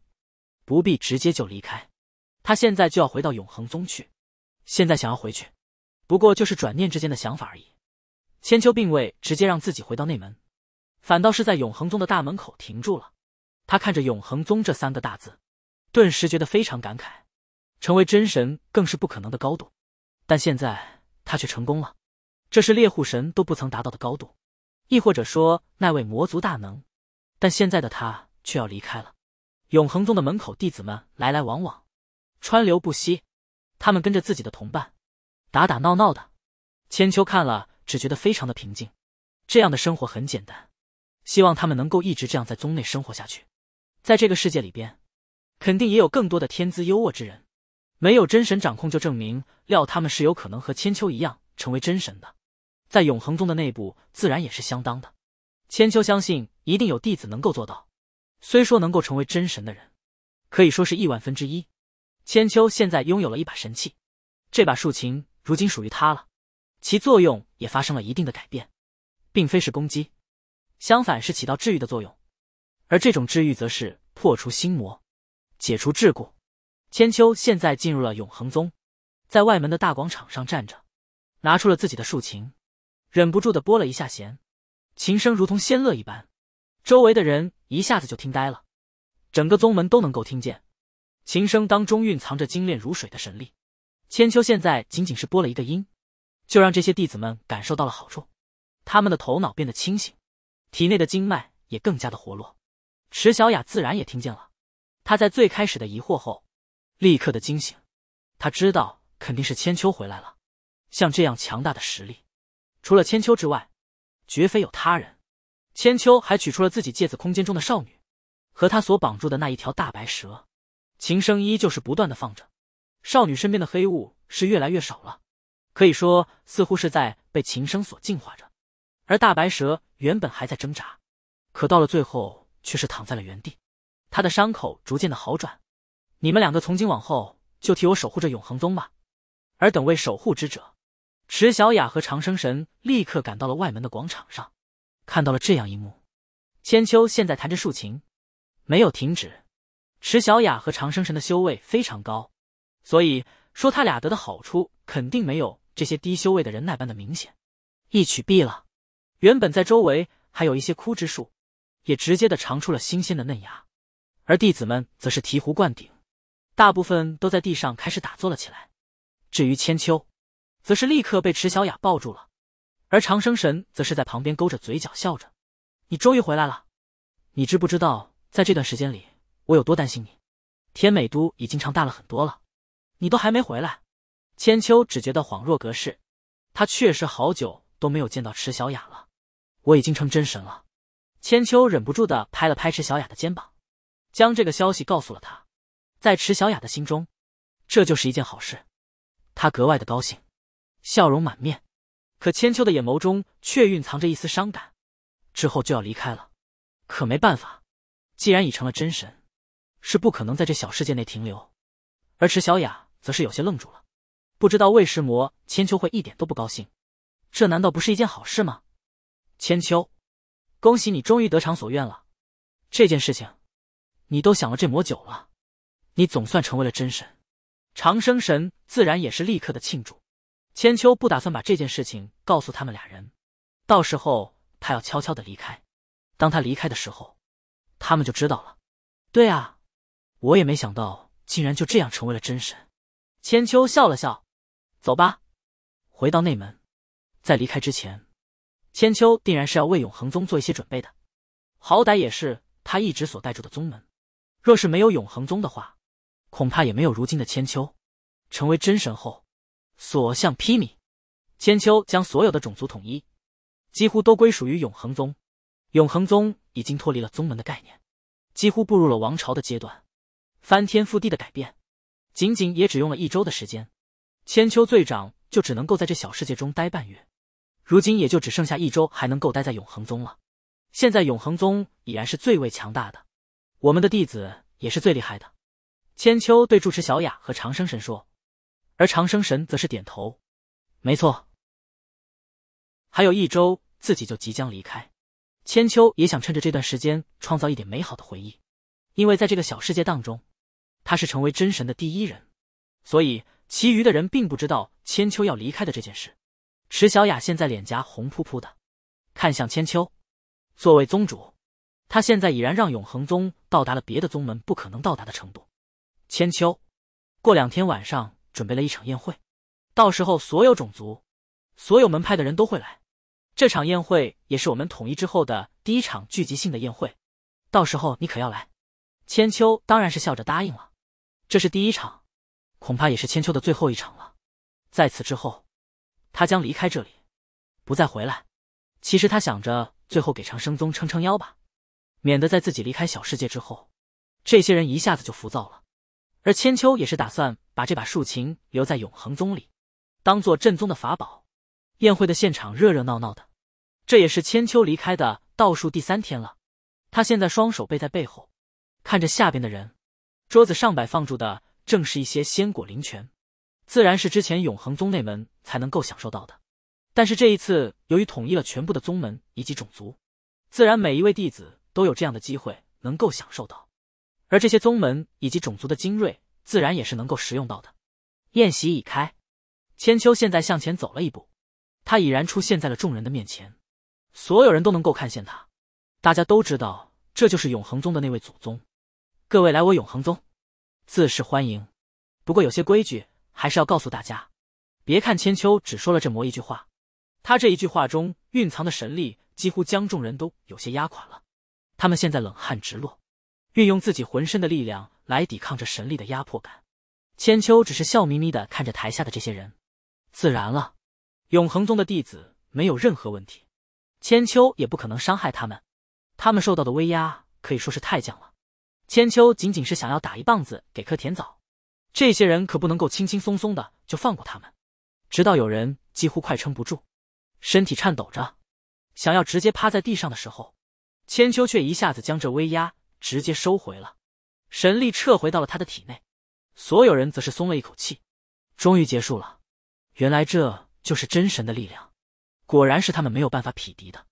不必直接就离开。他现在就要回到永恒宗去。现在想要回去，不过就是转念之间的想法而已。千秋并未直接让自己回到内门。反倒是在永恒宗的大门口停住了，他看着永恒宗这三个大字，顿时觉得非常感慨。成为真神更是不可能的高度，但现在他却成功了，这是猎户神都不曾达到的高度，亦或者说那位魔族大能。但现在的他却要离开了。永恒宗的门口，弟子们来来往往，川流不息。他们跟着自己的同伴，打打闹闹的。千秋看了，只觉得非常的平静。这样的生活很简单。希望他们能够一直这样在宗内生活下去，在这个世界里边，肯定也有更多的天资优渥之人，没有真神掌控就证明，料他们是有可能和千秋一样成为真神的。在永恒宗的内部，自然也是相当的。千秋相信，一定有弟子能够做到。虽说能够成为真神的人，可以说是亿万分之一。千秋现在拥有了一把神器，这把竖琴如今属于他了，其作用也发生了一定的改变，并非是攻击。相反是起到治愈的作用，而这种治愈则是破除心魔，解除桎梏。千秋现在进入了永恒宗，在外门的大广场上站着，拿出了自己的竖琴，忍不住的拨了一下弦，琴声如同仙乐一般，周围的人一下子就听呆了，整个宗门都能够听见琴声当中蕴藏着精炼如水的神力。千秋现在仅仅是拨了一个音，就让这些弟子们感受到了好处，他们的头脑变得清醒。体内的经脉也更加的活络，池小雅自然也听见了。她在最开始的疑惑后，立刻的惊醒。她知道肯定是千秋回来了。像这样强大的实力，除了千秋之外，绝非有他人。千秋还取出了自己戒指空间中的少女，和她所绑住的那一条大白蛇。琴声依旧是不断的放着，少女身边的黑雾是越来越少了，可以说似乎是在被琴声所净化着。而大白蛇原本还在挣扎，可到了最后却是躺在了原地，他的伤口逐渐的好转。你们两个从今往后就替我守护着永恒宗吧。而等为守护之者，池小雅和长生神立刻赶到了外门的广场上，看到了这样一幕。千秋现在弹着竖琴，没有停止。池小雅和长生神的修为非常高，所以说他俩得的好处肯定没有这些低修为的人那般的明显。一曲毕了。原本在周围还有一些枯枝树，也直接的长出了新鲜的嫩芽，而弟子们则是醍醐灌顶，大部分都在地上开始打坐了起来。至于千秋，则是立刻被池小雅抱住了，而长生神则是在旁边勾着嘴角笑着：“你终于回来了，你知不知道在这段时间里我有多担心你？天美都已经长大了很多了，你都还没回来。”千秋只觉得恍若隔世，他确实好久都没有见到池小雅了。我已经成真神了，千秋忍不住的拍了拍池小雅的肩膀，将这个消息告诉了她。在池小雅的心中，这就是一件好事，她格外的高兴，笑容满面。可千秋的眼眸中却蕴藏着一丝伤感。之后就要离开了，可没办法，既然已成了真神，是不可能在这小世界内停留。而池小雅则是有些愣住了，不知道为什么千秋会一点都不高兴。这难道不是一件好事吗？千秋，恭喜你终于得偿所愿了。这件事情，你都想了这么久了，你总算成为了真神。长生神自然也是立刻的庆祝。千秋不打算把这件事情告诉他们俩人，到时候他要悄悄的离开。当他离开的时候，他们就知道了。对啊，我也没想到竟然就这样成为了真神。千秋笑了笑，走吧，回到内门，在离开之前。千秋定然是要为永恒宗做一些准备的，好歹也是他一直所带住的宗门。若是没有永恒宗的话，恐怕也没有如今的千秋。成为真神后，所向披靡。千秋将所有的种族统一，几乎都归属于永恒宗。永恒宗已经脱离了宗门的概念，几乎步入了王朝的阶段。翻天覆地的改变，仅仅也只用了一周的时间。千秋最长就只能够在这小世界中待半月。如今也就只剩下一周还能够待在永恒宗了。现在永恒宗已然是最为强大的，我们的弟子也是最厉害的。千秋对住持小雅和长生神说，而长生神则是点头，没错。还有一周，自己就即将离开。千秋也想趁着这段时间创造一点美好的回忆，因为在这个小世界当中，他是成为真神的第一人，所以其余的人并不知道千秋要离开的这件事。池小雅现在脸颊红扑扑的，看向千秋。作为宗主，他现在已然让永恒宗到达了别的宗门不可能到达的程度。千秋，过两天晚上准备了一场宴会，到时候所有种族、所有门派的人都会来。这场宴会也是我们统一之后的第一场聚集性的宴会，到时候你可要来。千秋当然是笑着答应了。这是第一场，恐怕也是千秋的最后一场了。在此之后。他将离开这里，不再回来。其实他想着最后给长生宗撑撑腰吧，免得在自己离开小世界之后，这些人一下子就浮躁了。而千秋也是打算把这把竖琴留在永恒宗里，当做正宗的法宝。宴会的现场热热闹闹的，这也是千秋离开的倒数第三天了。他现在双手背在背后，看着下边的人，桌子上摆放住的正是一些鲜果灵泉，自然是之前永恒宗内门。才能够享受到的，但是这一次，由于统一了全部的宗门以及种族，自然每一位弟子都有这样的机会能够享受到，而这些宗门以及种族的精锐，自然也是能够使用到的。宴席已开，千秋现在向前走了一步，他已然出现在了众人的面前，所有人都能够看见他。大家都知道，这就是永恒宗的那位祖宗。各位来我永恒宗，自是欢迎，不过有些规矩还是要告诉大家。别看千秋只说了这么一句话，他这一句话中蕴藏的神力几乎将众人都有些压垮了。他们现在冷汗直落，运用自己浑身的力量来抵抗这神力的压迫感。千秋只是笑眯眯的看着台下的这些人，自然了，永恒宗的弟子没有任何问题，千秋也不可能伤害他们。他们受到的威压可以说是太降了。千秋仅仅是想要打一棒子给颗甜枣，这些人可不能够轻轻松松的就放过他们。直到有人几乎快撑不住，身体颤抖着，想要直接趴在地上的时候，千秋却一下子将这威压直接收回了，神力撤回到了他的体内。所有人则是松了一口气，终于结束了。原来这就是真神的力量，果然是他们没有办法匹敌的，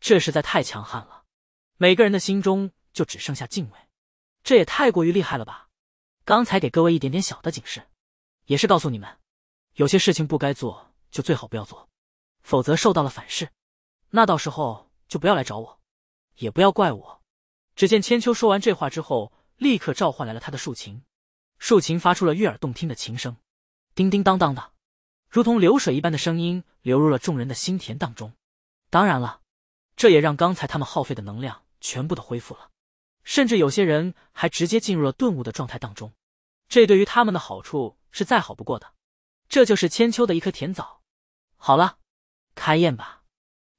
这实在太强悍了。每个人的心中就只剩下敬畏，这也太过于厉害了吧！刚才给各位一点点小的警示，也是告诉你们。有些事情不该做，就最好不要做，否则受到了反噬，那到时候就不要来找我，也不要怪我。只见千秋说完这话之后，立刻召唤来了他的竖琴，竖琴发出了悦耳动听的琴声，叮叮当当的，如同流水一般的声音流入了众人的心田当中。当然了，这也让刚才他们耗费的能量全部都恢复了，甚至有些人还直接进入了顿悟的状态当中，这对于他们的好处是再好不过的。这就是千秋的一颗甜枣，好了，开宴吧！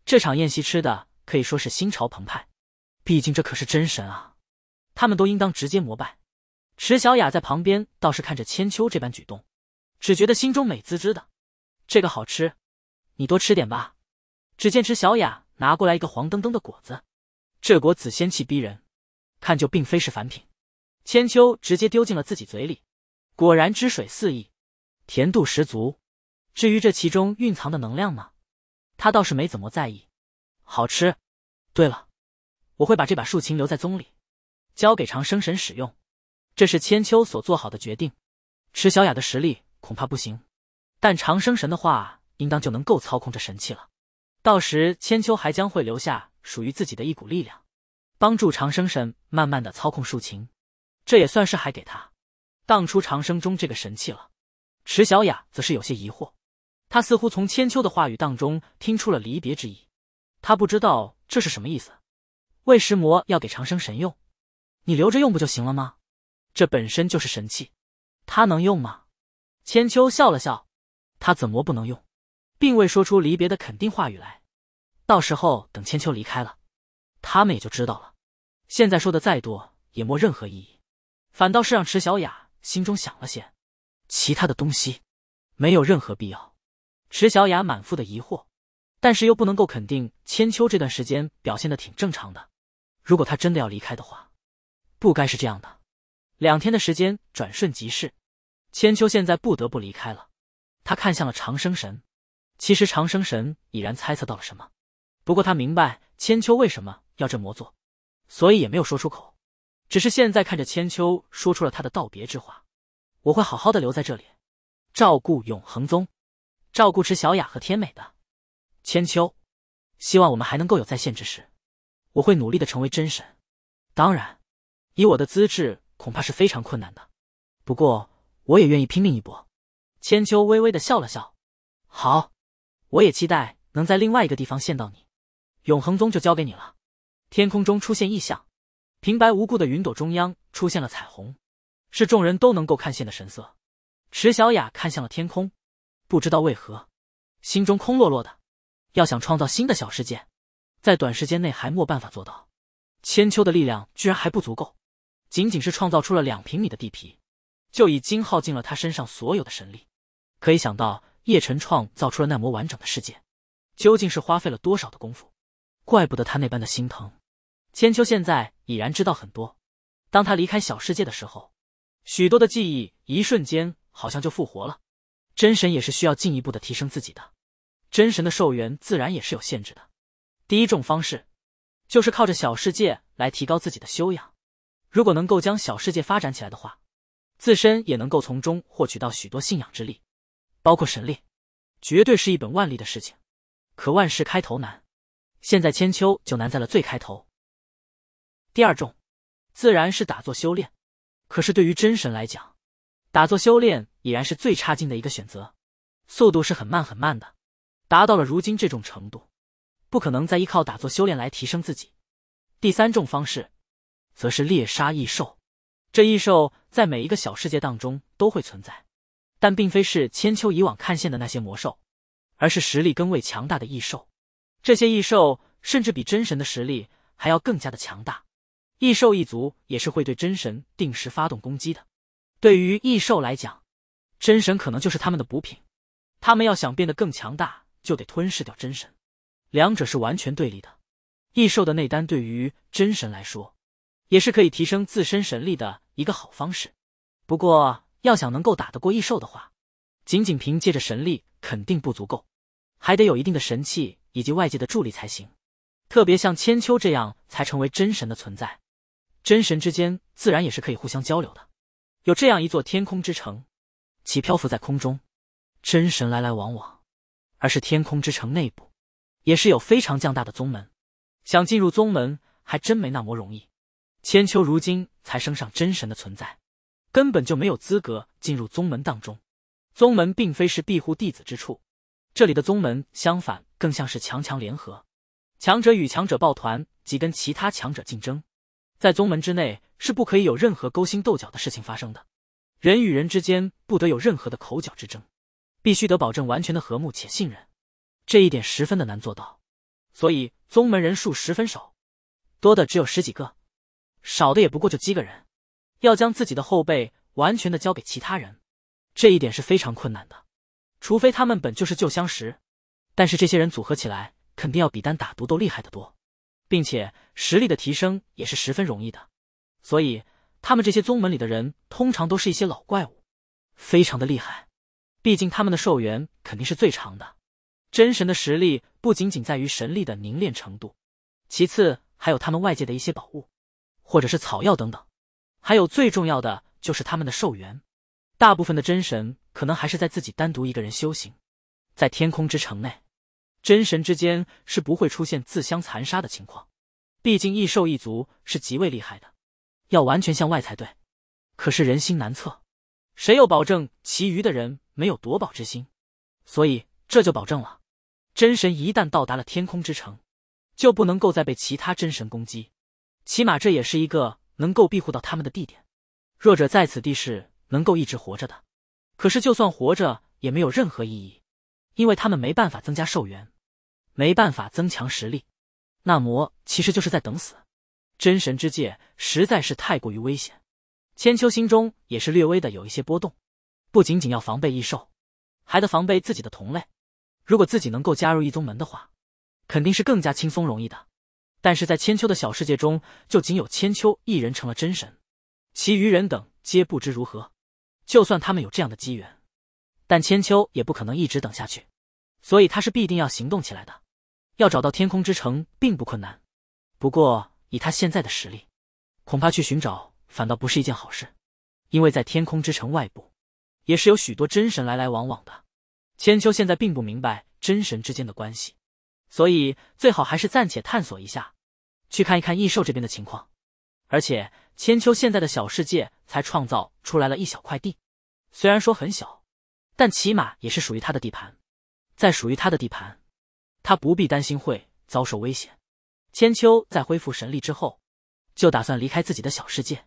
这场宴席吃的可以说是心潮澎湃，毕竟这可是真神啊！他们都应当直接膜拜。池小雅在旁边倒是看着千秋这般举动，只觉得心中美滋滋的。这个好吃，你多吃点吧。只见池小雅拿过来一个黄澄澄的果子，这果子仙气逼人，看就并非是凡品。千秋直接丢进了自己嘴里，果然汁水四溢。甜度十足，至于这其中蕴藏的能量呢，他倒是没怎么在意。好吃。对了，我会把这把竖琴留在宗里，交给长生神使用。这是千秋所做好的决定。池小雅的实力恐怕不行，但长生神的话，应当就能够操控这神器了。到时，千秋还将会留下属于自己的一股力量，帮助长生神慢慢的操控竖琴。这也算是还给他，当初长生中这个神器了。池小雅则是有些疑惑，她似乎从千秋的话语当中听出了离别之意，她不知道这是什么意思。为师魔要给长生神用，你留着用不就行了吗？这本身就是神器，他能用吗？千秋笑了笑，他怎么不能用，并未说出离别的肯定话语来。到时候等千秋离开了，他们也就知道了。现在说的再多也没任何意义，反倒是让池小雅心中想了些。其他的东西，没有任何必要。池小雅满腹的疑惑，但是又不能够肯定千秋这段时间表现的挺正常的。如果他真的要离开的话，不该是这样的。两天的时间转瞬即逝，千秋现在不得不离开了。他看向了长生神，其实长生神已然猜测到了什么，不过他明白千秋为什么要这么做，所以也没有说出口。只是现在看着千秋说出了他的道别之话。我会好好的留在这里，照顾永恒宗，照顾池小雅和天美的千秋。希望我们还能够有再线之时。我会努力的成为真神，当然，以我的资质恐怕是非常困难的，不过我也愿意拼命一搏。千秋微微的笑了笑，好，我也期待能在另外一个地方见到你。永恒宗就交给你了。天空中出现异象，平白无故的云朵中央出现了彩虹。是众人都能够看见的神色。池小雅看向了天空，不知道为何，心中空落落的。要想创造新的小世界，在短时间内还没办法做到。千秋的力量居然还不足够，仅仅是创造出了两平米的地皮，就已经耗尽了他身上所有的神力。可以想到，叶晨创造出了那模完整的世界，究竟是花费了多少的功夫？怪不得他那般的心疼。千秋现在已然知道很多。当他离开小世界的时候。许多的记忆，一瞬间好像就复活了。真神也是需要进一步的提升自己的，真神的寿元自然也是有限制的。第一种方式，就是靠着小世界来提高自己的修养。如果能够将小世界发展起来的话，自身也能够从中获取到许多信仰之力，包括神力，绝对是一本万利的事情。可万事开头难，现在千秋就难在了最开头。第二种，自然是打坐修炼。可是对于真神来讲，打坐修炼已然是最差劲的一个选择，速度是很慢很慢的。达到了如今这种程度，不可能再依靠打坐修炼来提升自己。第三种方式，则是猎杀异兽。这异兽在每一个小世界当中都会存在，但并非是千秋以往看现的那些魔兽，而是实力更为强大的异兽。这些异兽甚至比真神的实力还要更加的强大。异兽一族也是会对真神定时发动攻击的。对于异兽来讲，真神可能就是他们的补品。他们要想变得更强大，就得吞噬掉真神。两者是完全对立的。异兽的内丹对于真神来说，也是可以提升自身神力的一个好方式。不过，要想能够打得过异兽的话，仅仅凭借着神力肯定不足够，还得有一定的神器以及外界的助力才行。特别像千秋这样才成为真神的存在。真神之间自然也是可以互相交流的。有这样一座天空之城，其漂浮在空中，真神来来往往。而是天空之城内部，也是有非常强大的宗门。想进入宗门，还真没那么容易。千秋如今才升上真神的存在，根本就没有资格进入宗门当中。宗门并非是庇护弟子之处，这里的宗门相反，更像是强强联合，强者与强者抱团，及跟其他强者竞争。在宗门之内是不可以有任何勾心斗角的事情发生的，人与人之间不得有任何的口角之争，必须得保证完全的和睦且信任，这一点十分的难做到，所以宗门人数十分少，多的只有十几个，少的也不过就几个人，要将自己的后辈完全的交给其他人，这一点是非常困难的，除非他们本就是旧相识，但是这些人组合起来肯定要比单打独斗厉害的多。并且实力的提升也是十分容易的，所以他们这些宗门里的人通常都是一些老怪物，非常的厉害。毕竟他们的寿元肯定是最长的。真神的实力不仅仅在于神力的凝练程度，其次还有他们外界的一些宝物，或者是草药等等，还有最重要的就是他们的寿元。大部分的真神可能还是在自己单独一个人修行，在天空之城内。真神之间是不会出现自相残杀的情况，毕竟异兽一族是极为厉害的，要完全向外才对。可是人心难测，谁又保证其余的人没有夺宝之心？所以这就保证了，真神一旦到达了天空之城，就不能够再被其他真神攻击，起码这也是一个能够庇护到他们的地点。弱者在此地是能够一直活着的，可是就算活着也没有任何意义。因为他们没办法增加寿元，没办法增强实力，那魔其实就是在等死。真神之界实在是太过于危险，千秋心中也是略微的有一些波动。不仅仅要防备异兽，还得防备自己的同类。如果自己能够加入一宗门的话，肯定是更加轻松容易的。但是在千秋的小世界中，就仅有千秋一人成了真神，其余人等皆不知如何。就算他们有这样的机缘，但千秋也不可能一直等下去。所以他是必定要行动起来的，要找到天空之城并不困难，不过以他现在的实力，恐怕去寻找反倒不是一件好事，因为在天空之城外部，也是有许多真神来来往往的。千秋现在并不明白真神之间的关系，所以最好还是暂且探索一下，去看一看异兽这边的情况。而且千秋现在的小世界才创造出来了一小块地，虽然说很小，但起码也是属于他的地盘。在属于他的地盘，他不必担心会遭受危险。千秋在恢复神力之后，就打算离开自己的小世界，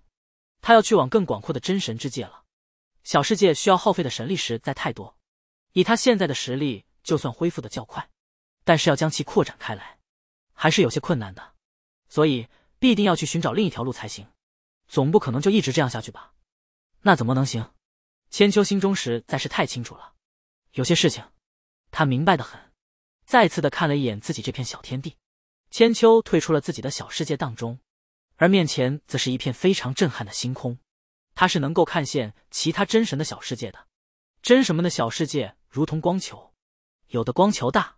他要去往更广阔的真神之界了。小世界需要耗费的神力实在太多，以他现在的实力，就算恢复的较快，但是要将其扩展开来，还是有些困难的，所以必定要去寻找另一条路才行。总不可能就一直这样下去吧？那怎么能行？千秋心中实在是太清楚了，有些事情。他明白的很，再次的看了一眼自己这片小天地，千秋退出了自己的小世界当中，而面前则是一片非常震撼的星空。他是能够看见其他真神的小世界的，真神们的小世界如同光球，有的光球大，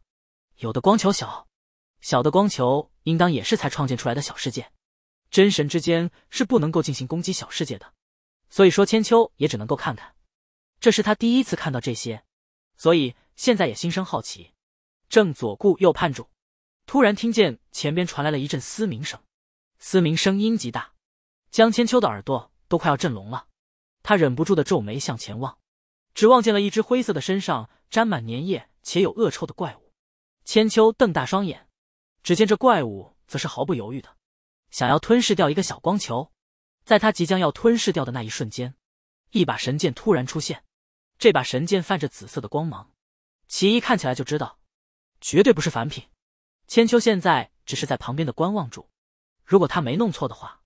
有的光球小，小的光球应当也是才创建出来的小世界。真神之间是不能够进行攻击小世界的，所以说千秋也只能够看看。这是他第一次看到这些，所以。现在也心生好奇，正左顾右盼中，突然听见前边传来了一阵嘶鸣声，嘶鸣声音极大，江千秋的耳朵都快要震聋了，他忍不住的皱眉向前望，只望见了一只灰色的身上沾满粘液且有恶臭的怪物。千秋瞪大双眼，只见这怪物则是毫不犹豫的想要吞噬掉一个小光球，在他即将要吞噬掉的那一瞬间，一把神剑突然出现，这把神剑泛着紫色的光芒。其一看起来就知道，绝对不是凡品。千秋现在只是在旁边的观望住。如果他没弄错的话，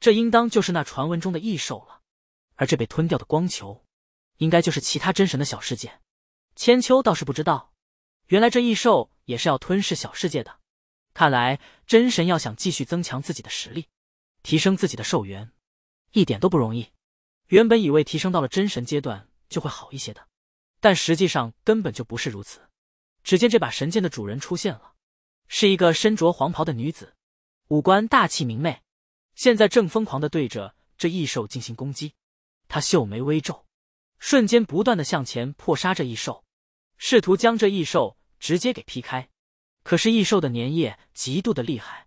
这应当就是那传闻中的异兽了。而这被吞掉的光球，应该就是其他真神的小世界。千秋倒是不知道，原来这异兽也是要吞噬小世界的。看来真神要想继续增强自己的实力，提升自己的寿元，一点都不容易。原本以为提升到了真神阶段就会好一些的。但实际上根本就不是如此。只见这把神剑的主人出现了，是一个身着黄袍的女子，五官大气明媚，现在正疯狂的对着这异兽进行攻击。她秀眉微皱，瞬间不断的向前破杀这异兽，试图将这异兽直接给劈开。可是异兽的粘液极度的厉害，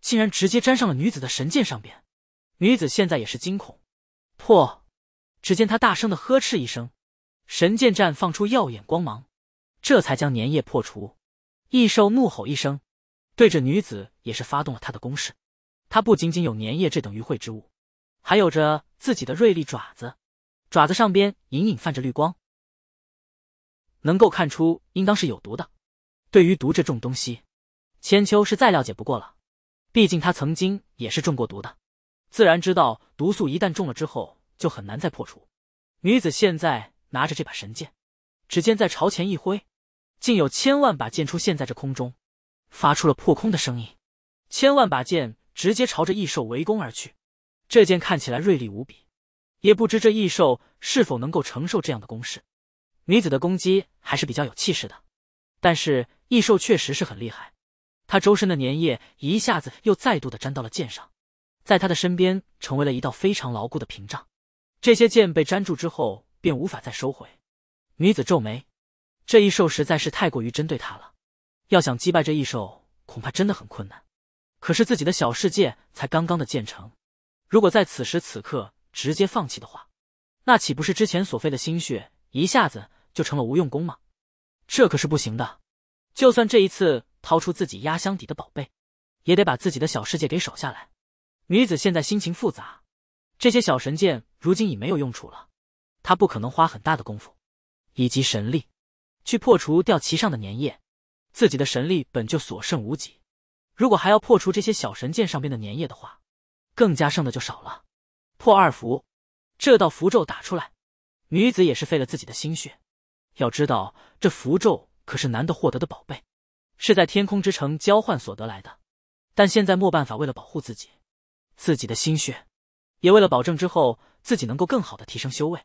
竟然直接粘上了女子的神剑上边。女子现在也是惊恐，破！只见她大声的呵斥一声。神剑战放出耀眼光芒，这才将粘液破除。异兽怒吼一声，对着女子也是发动了他的攻势。他不仅仅有粘液这等余秽之物，还有着自己的锐利爪子，爪子上边隐隐泛着绿光，能够看出应当是有毒的。对于毒这种东西，千秋是再了解不过了，毕竟他曾经也是中过毒的，自然知道毒素一旦中了之后就很难再破除。女子现在。拿着这把神剑，只见在朝前一挥，竟有千万把剑出现在这空中，发出了破空的声音。千万把剑直接朝着异兽围攻而去。这剑看起来锐利无比，也不知这异兽是否能够承受这样的攻势。女子的攻击还是比较有气势的，但是异兽确实是很厉害。他周身的粘液一下子又再度的粘到了剑上，在他的身边成为了一道非常牢固的屏障。这些剑被粘住之后。便无法再收回。女子皱眉，这异兽实在是太过于针对她了。要想击败这异兽，恐怕真的很困难。可是自己的小世界才刚刚的建成，如果在此时此刻直接放弃的话，那岂不是之前所费的心血一下子就成了无用功吗？这可是不行的。就算这一次掏出自己压箱底的宝贝，也得把自己的小世界给守下来。女子现在心情复杂。这些小神剑如今已没有用处了。他不可能花很大的功夫，以及神力，去破除掉其上的粘液。自己的神力本就所剩无几，如果还要破除这些小神剑上边的粘液的话，更加剩的就少了。破二符，这道符咒打出来，女子也是费了自己的心血。要知道，这符咒可是难得获得的宝贝，是在天空之城交换所得来的。但现在没办法，为了保护自己，自己的心血，也为了保证之后自己能够更好的提升修为。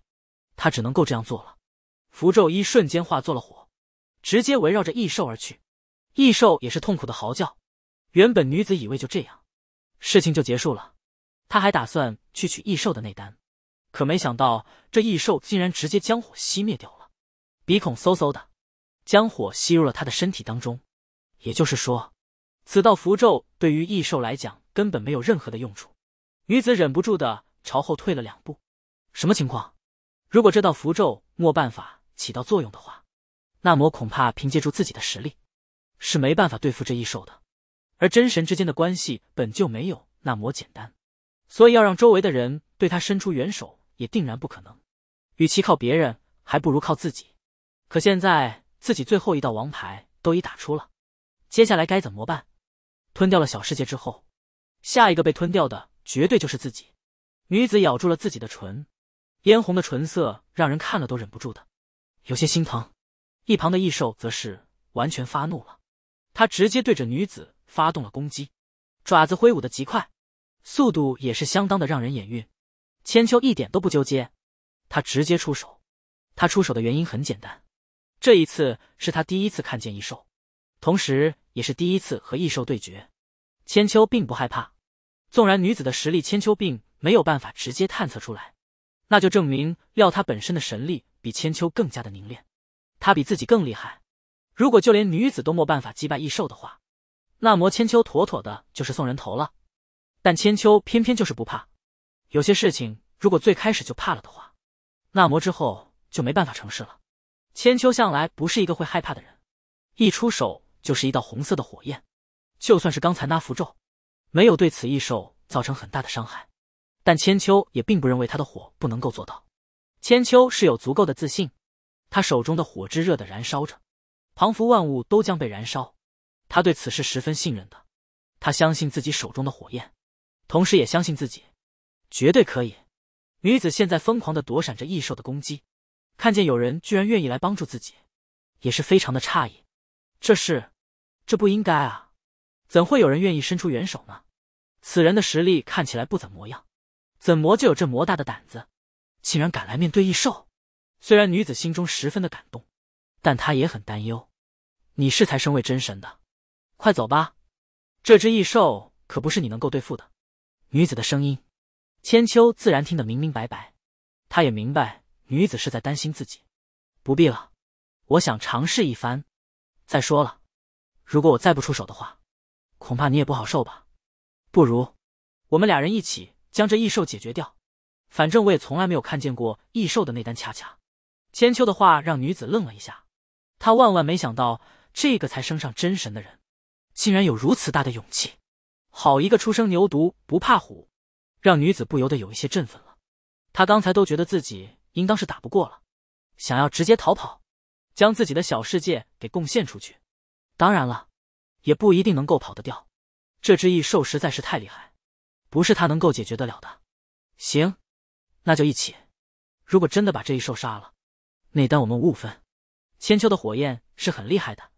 他只能够这样做了，符咒一瞬间化作了火，直接围绕着异兽而去。异兽也是痛苦的嚎叫。原本女子以为就这样，事情就结束了，她还打算去取异兽的内丹，可没想到这异兽竟然直接将火熄灭掉了，鼻孔嗖嗖的，将火吸入了他的身体当中。也就是说，此道符咒对于异兽来讲根本没有任何的用处。女子忍不住的朝后退了两步，什么情况？如果这道符咒没办法起到作用的话，那么恐怕凭借住自己的实力，是没办法对付这异兽的。而真神之间的关系本就没有那么简单，所以要让周围的人对他伸出援手也定然不可能。与其靠别人，还不如靠自己。可现在自己最后一道王牌都已打出了，接下来该怎么办？吞掉了小世界之后，下一个被吞掉的绝对就是自己。女子咬住了自己的唇。嫣红的唇色让人看了都忍不住的，有些心疼。一旁的异兽则是完全发怒了，他直接对着女子发动了攻击，爪子挥舞的极快，速度也是相当的让人眼晕。千秋一点都不纠结，他直接出手。他出手的原因很简单，这一次是他第一次看见异兽，同时也是第一次和异兽对决。千秋并不害怕，纵然女子的实力，千秋并没有办法直接探测出来。那就证明，料他本身的神力比千秋更加的凝练，他比自己更厉害。如果就连女子都没办法击败异兽的话，那魔千秋妥妥的就是送人头了。但千秋偏偏就是不怕。有些事情，如果最开始就怕了的话，那魔之后就没办法成事了。千秋向来不是一个会害怕的人，一出手就是一道红色的火焰。就算是刚才那符咒，没有对此异兽造成很大的伤害。但千秋也并不认为他的火不能够做到，千秋是有足够的自信，他手中的火炙热的燃烧着，庞佛万物都将被燃烧，他对此是十分信任的，他相信自己手中的火焰，同时也相信自己绝对可以。女子现在疯狂的躲闪着异兽的攻击，看见有人居然愿意来帮助自己，也是非常的诧异，这是，这不应该啊，怎会有人愿意伸出援手呢？此人的实力看起来不怎么样。怎么就有这魔大的胆子，竟然敢来面对异兽？虽然女子心中十分的感动，但她也很担忧。你是才身为真神的，快走吧，这只异兽可不是你能够对付的。女子的声音，千秋自然听得明明白白，她也明白女子是在担心自己。不必了，我想尝试一番。再说了，如果我再不出手的话，恐怕你也不好受吧？不如我们俩人一起。将这异兽解决掉，反正我也从来没有看见过异兽的那单恰恰。千秋的话让女子愣了一下，她万万没想到这个才升上真神的人，竟然有如此大的勇气。好一个初生牛犊不怕虎，让女子不由得有一些振奋了。她刚才都觉得自己应当是打不过了，想要直接逃跑，将自己的小世界给贡献出去。当然了，也不一定能够跑得掉，这只异兽实在是太厉害。不是他能够解决得了的，行，那就一起。如果真的把这一兽杀了，内丹我们五五分。千秋的火焰是很厉害的，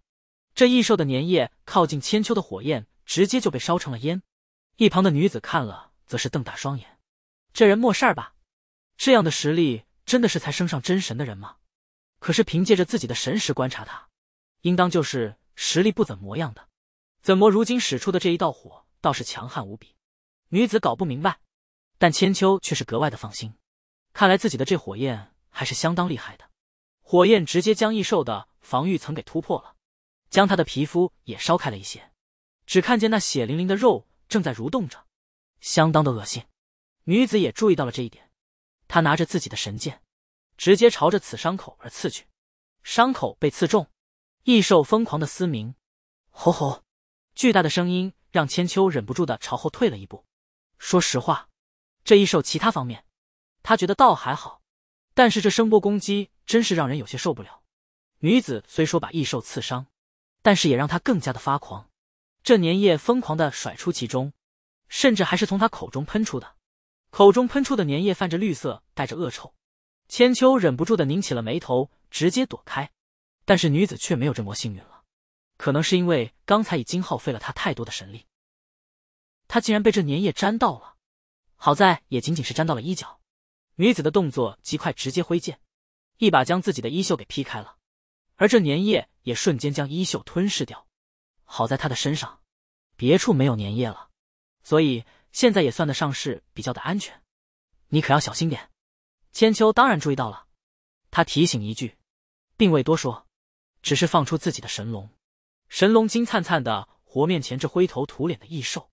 这异兽的粘液靠近千秋的火焰，直接就被烧成了烟。一旁的女子看了，则是瞪大双眼：这人莫事吧？这样的实力真的是才升上真神的人吗？可是凭借着自己的神识观察他，应当就是实力不怎么样的。怎么如今使出的这一道火倒是强悍无比。女子搞不明白，但千秋却是格外的放心。看来自己的这火焰还是相当厉害的，火焰直接将异兽的防御层给突破了，将他的皮肤也烧开了一些。只看见那血淋淋的肉正在蠕动着，相当的恶心。女子也注意到了这一点，她拿着自己的神剑，直接朝着此伤口而刺去。伤口被刺中，异兽疯狂的嘶鸣，吼吼！巨大的声音让千秋忍不住的朝后退了一步。说实话，这异兽其他方面，他觉得倒还好，但是这声波攻击真是让人有些受不了。女子虽说把异兽刺伤，但是也让她更加的发狂。这粘液疯狂的甩出其中，甚至还是从她口中喷出的。口中喷出的粘液泛着绿色，带着恶臭。千秋忍不住的拧起了眉头，直接躲开。但是女子却没有这么幸运了，可能是因为刚才已经耗费了她太多的神力。他竟然被这粘液沾到了，好在也仅仅是沾到了衣角。女子的动作极快，直接挥剑，一把将自己的衣袖给劈开了，而这粘液也瞬间将衣袖吞噬掉。好在她的身上别处没有粘液了，所以现在也算得上是比较的安全。你可要小心点。千秋当然注意到了，他提醒一句，并未多说，只是放出自己的神龙。神龙金灿灿的，活面前这灰头土脸的异兽。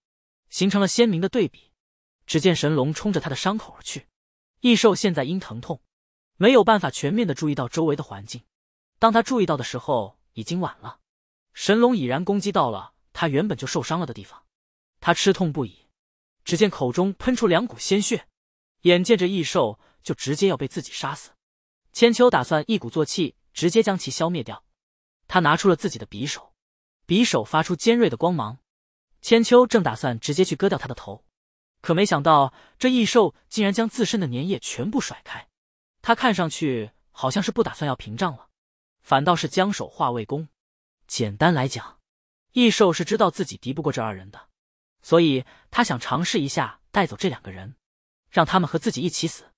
形成了鲜明的对比。只见神龙冲着他的伤口而去，异兽现在因疼痛，没有办法全面的注意到周围的环境。当他注意到的时候，已经晚了，神龙已然攻击到了他原本就受伤了的地方，他吃痛不已。只见口中喷出两股鲜血，眼见着异兽就直接要被自己杀死，千秋打算一鼓作气，直接将其消灭掉。他拿出了自己的匕首，匕首发出尖锐的光芒。千秋正打算直接去割掉他的头，可没想到这异兽竟然将自身的粘液全部甩开。他看上去好像是不打算要屏障了，反倒是将手化为弓。简单来讲，异兽是知道自己敌不过这二人的，所以他想尝试一下带走这两个人，让他们和自己一起死。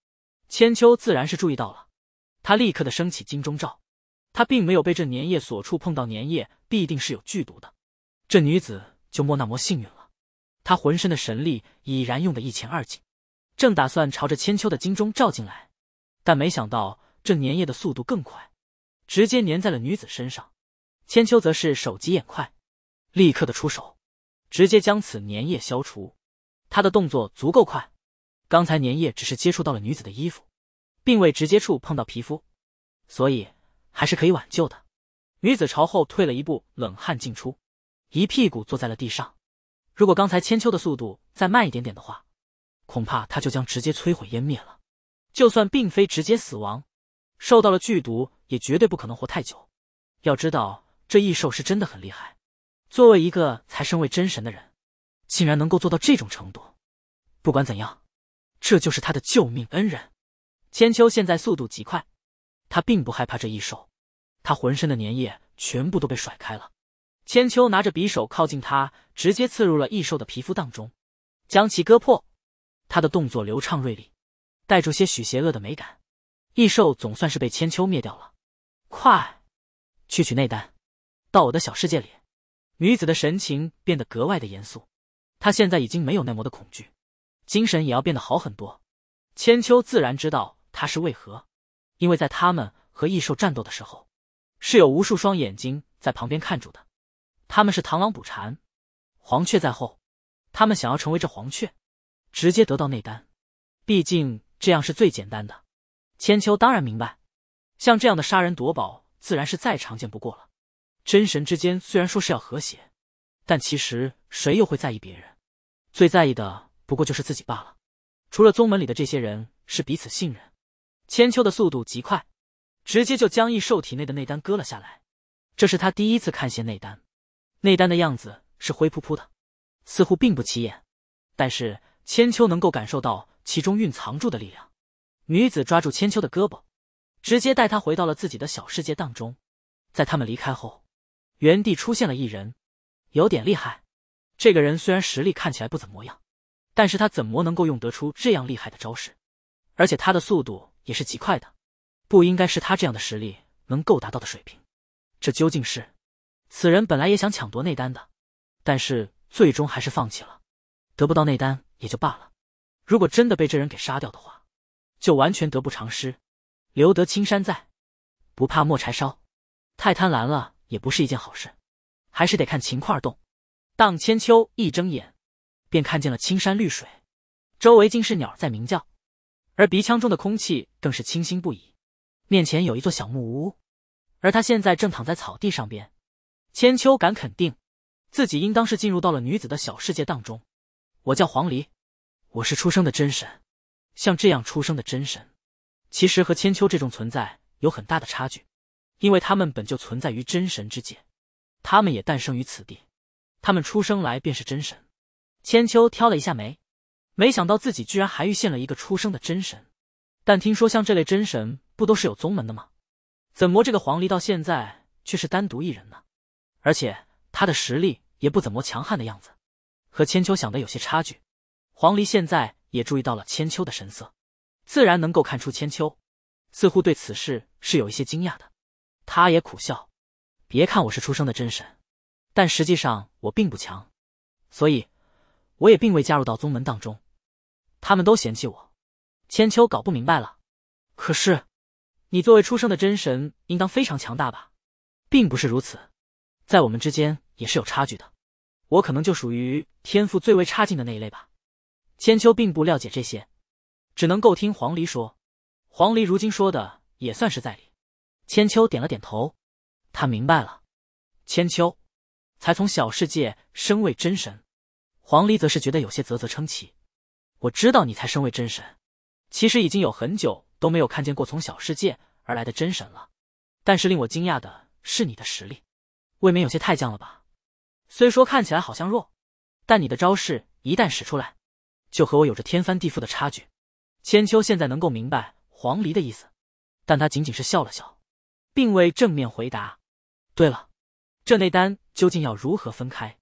千秋自然是注意到了，他立刻的升起金钟罩。他并没有被这粘液所触碰到，粘液必定是有剧毒的。这女子。就莫那么幸运了，他浑身的神力已然用得一钱二尽，正打算朝着千秋的金钟照进来，但没想到这粘液的速度更快，直接粘在了女子身上。千秋则是手疾眼快，立刻的出手，直接将此粘液消除。他的动作足够快，刚才粘液只是接触到了女子的衣服，并未直接触碰到皮肤，所以还是可以挽救的。女子朝后退了一步，冷汗尽出。一屁股坐在了地上。如果刚才千秋的速度再慢一点点的话，恐怕他就将直接摧毁湮灭了。就算并非直接死亡，受到了剧毒，也绝对不可能活太久。要知道，这异兽是真的很厉害。作为一个才身为真神的人，竟然能够做到这种程度。不管怎样，这就是他的救命恩人。千秋现在速度极快，他并不害怕这异兽，他浑身的粘液全部都被甩开了。千秋拿着匕首靠近他，直接刺入了异兽的皮肤当中，将其割破。他的动作流畅锐利，带出些许邪恶的美感。异兽总算是被千秋灭掉了。快，去取内丹，到我的小世界里。女子的神情变得格外的严肃，她现在已经没有那么的恐惧，精神也要变得好很多。千秋自然知道她是为何，因为在他们和异兽战斗的时候，是有无数双眼睛在旁边看住的。他们是螳螂捕蝉，黄雀在后。他们想要成为这黄雀，直接得到内丹，毕竟这样是最简单的。千秋当然明白，像这样的杀人夺宝，自然是再常见不过了。真神之间虽然说是要和谐，但其实谁又会在意别人？最在意的不过就是自己罢了。除了宗门里的这些人是彼此信任，千秋的速度极快，直接就将异兽体内的内丹割了下来。这是他第一次看些内丹。内丹的样子是灰扑扑的，似乎并不起眼，但是千秋能够感受到其中蕴藏住的力量。女子抓住千秋的胳膊，直接带他回到了自己的小世界当中。在他们离开后，原地出现了一人，有点厉害。这个人虽然实力看起来不怎么样，但是他怎么能够用得出这样厉害的招式？而且他的速度也是极快的，不应该是他这样的实力能够达到的水平。这究竟是？此人本来也想抢夺内丹的，但是最终还是放弃了。得不到内丹也就罢了，如果真的被这人给杀掉的话，就完全得不偿失。留得青山在，不怕没柴烧。太贪婪了也不是一件好事，还是得看情况而动。荡千秋一睁眼，便看见了青山绿水，周围尽是鸟在鸣叫，而鼻腔中的空气更是清新不已。面前有一座小木屋，而他现在正躺在草地上边。千秋敢肯定，自己应当是进入到了女子的小世界当中。我叫黄鹂，我是出生的真神。像这样出生的真神，其实和千秋这种存在有很大的差距，因为他们本就存在于真神之界，他们也诞生于此地，他们出生来便是真神。千秋挑了一下眉，没想到自己居然还遇见了一个出生的真神。但听说像这类真神不都是有宗门的吗？怎么这个黄鹂到现在却是单独一人呢？而且他的实力也不怎么强悍的样子，和千秋想的有些差距。黄鹂现在也注意到了千秋的神色，自然能够看出千秋似乎对此事是有一些惊讶的。他也苦笑：“别看我是出生的真神，但实际上我并不强，所以我也并未加入到宗门当中。他们都嫌弃我。”千秋搞不明白了：“可是你作为出生的真神，应当非常强大吧？”并不是如此。在我们之间也是有差距的，我可能就属于天赋最为差劲的那一类吧。千秋并不了解这些，只能够听黄鹂说。黄鹂如今说的也算是在理。千秋点了点头，他明白了。千秋才从小世界升为真神，黄鹂则是觉得有些啧啧称奇。我知道你才升为真神，其实已经有很久都没有看见过从小世界而来的真神了。但是令我惊讶的是你的实力。未免有些太犟了吧？虽说看起来好像弱，但你的招式一旦使出来，就和我有着天翻地覆的差距。千秋现在能够明白黄鹂的意思，但他仅仅是笑了笑，并未正面回答。对了，这内丹究竟要如何分开？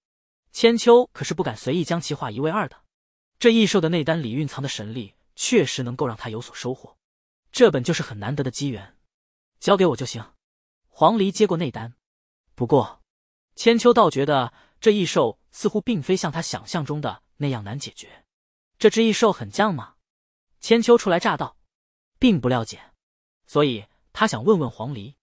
千秋可是不敢随意将其化一为二的。这异兽的内丹里蕴藏的神力，确实能够让他有所收获。这本就是很难得的机缘，交给我就行。黄鹂接过内丹。不过，千秋倒觉得这异兽似乎并非像他想象中的那样难解决。这只异兽很犟吗？千秋初来乍到，并不了解，所以他想问问黄鹂。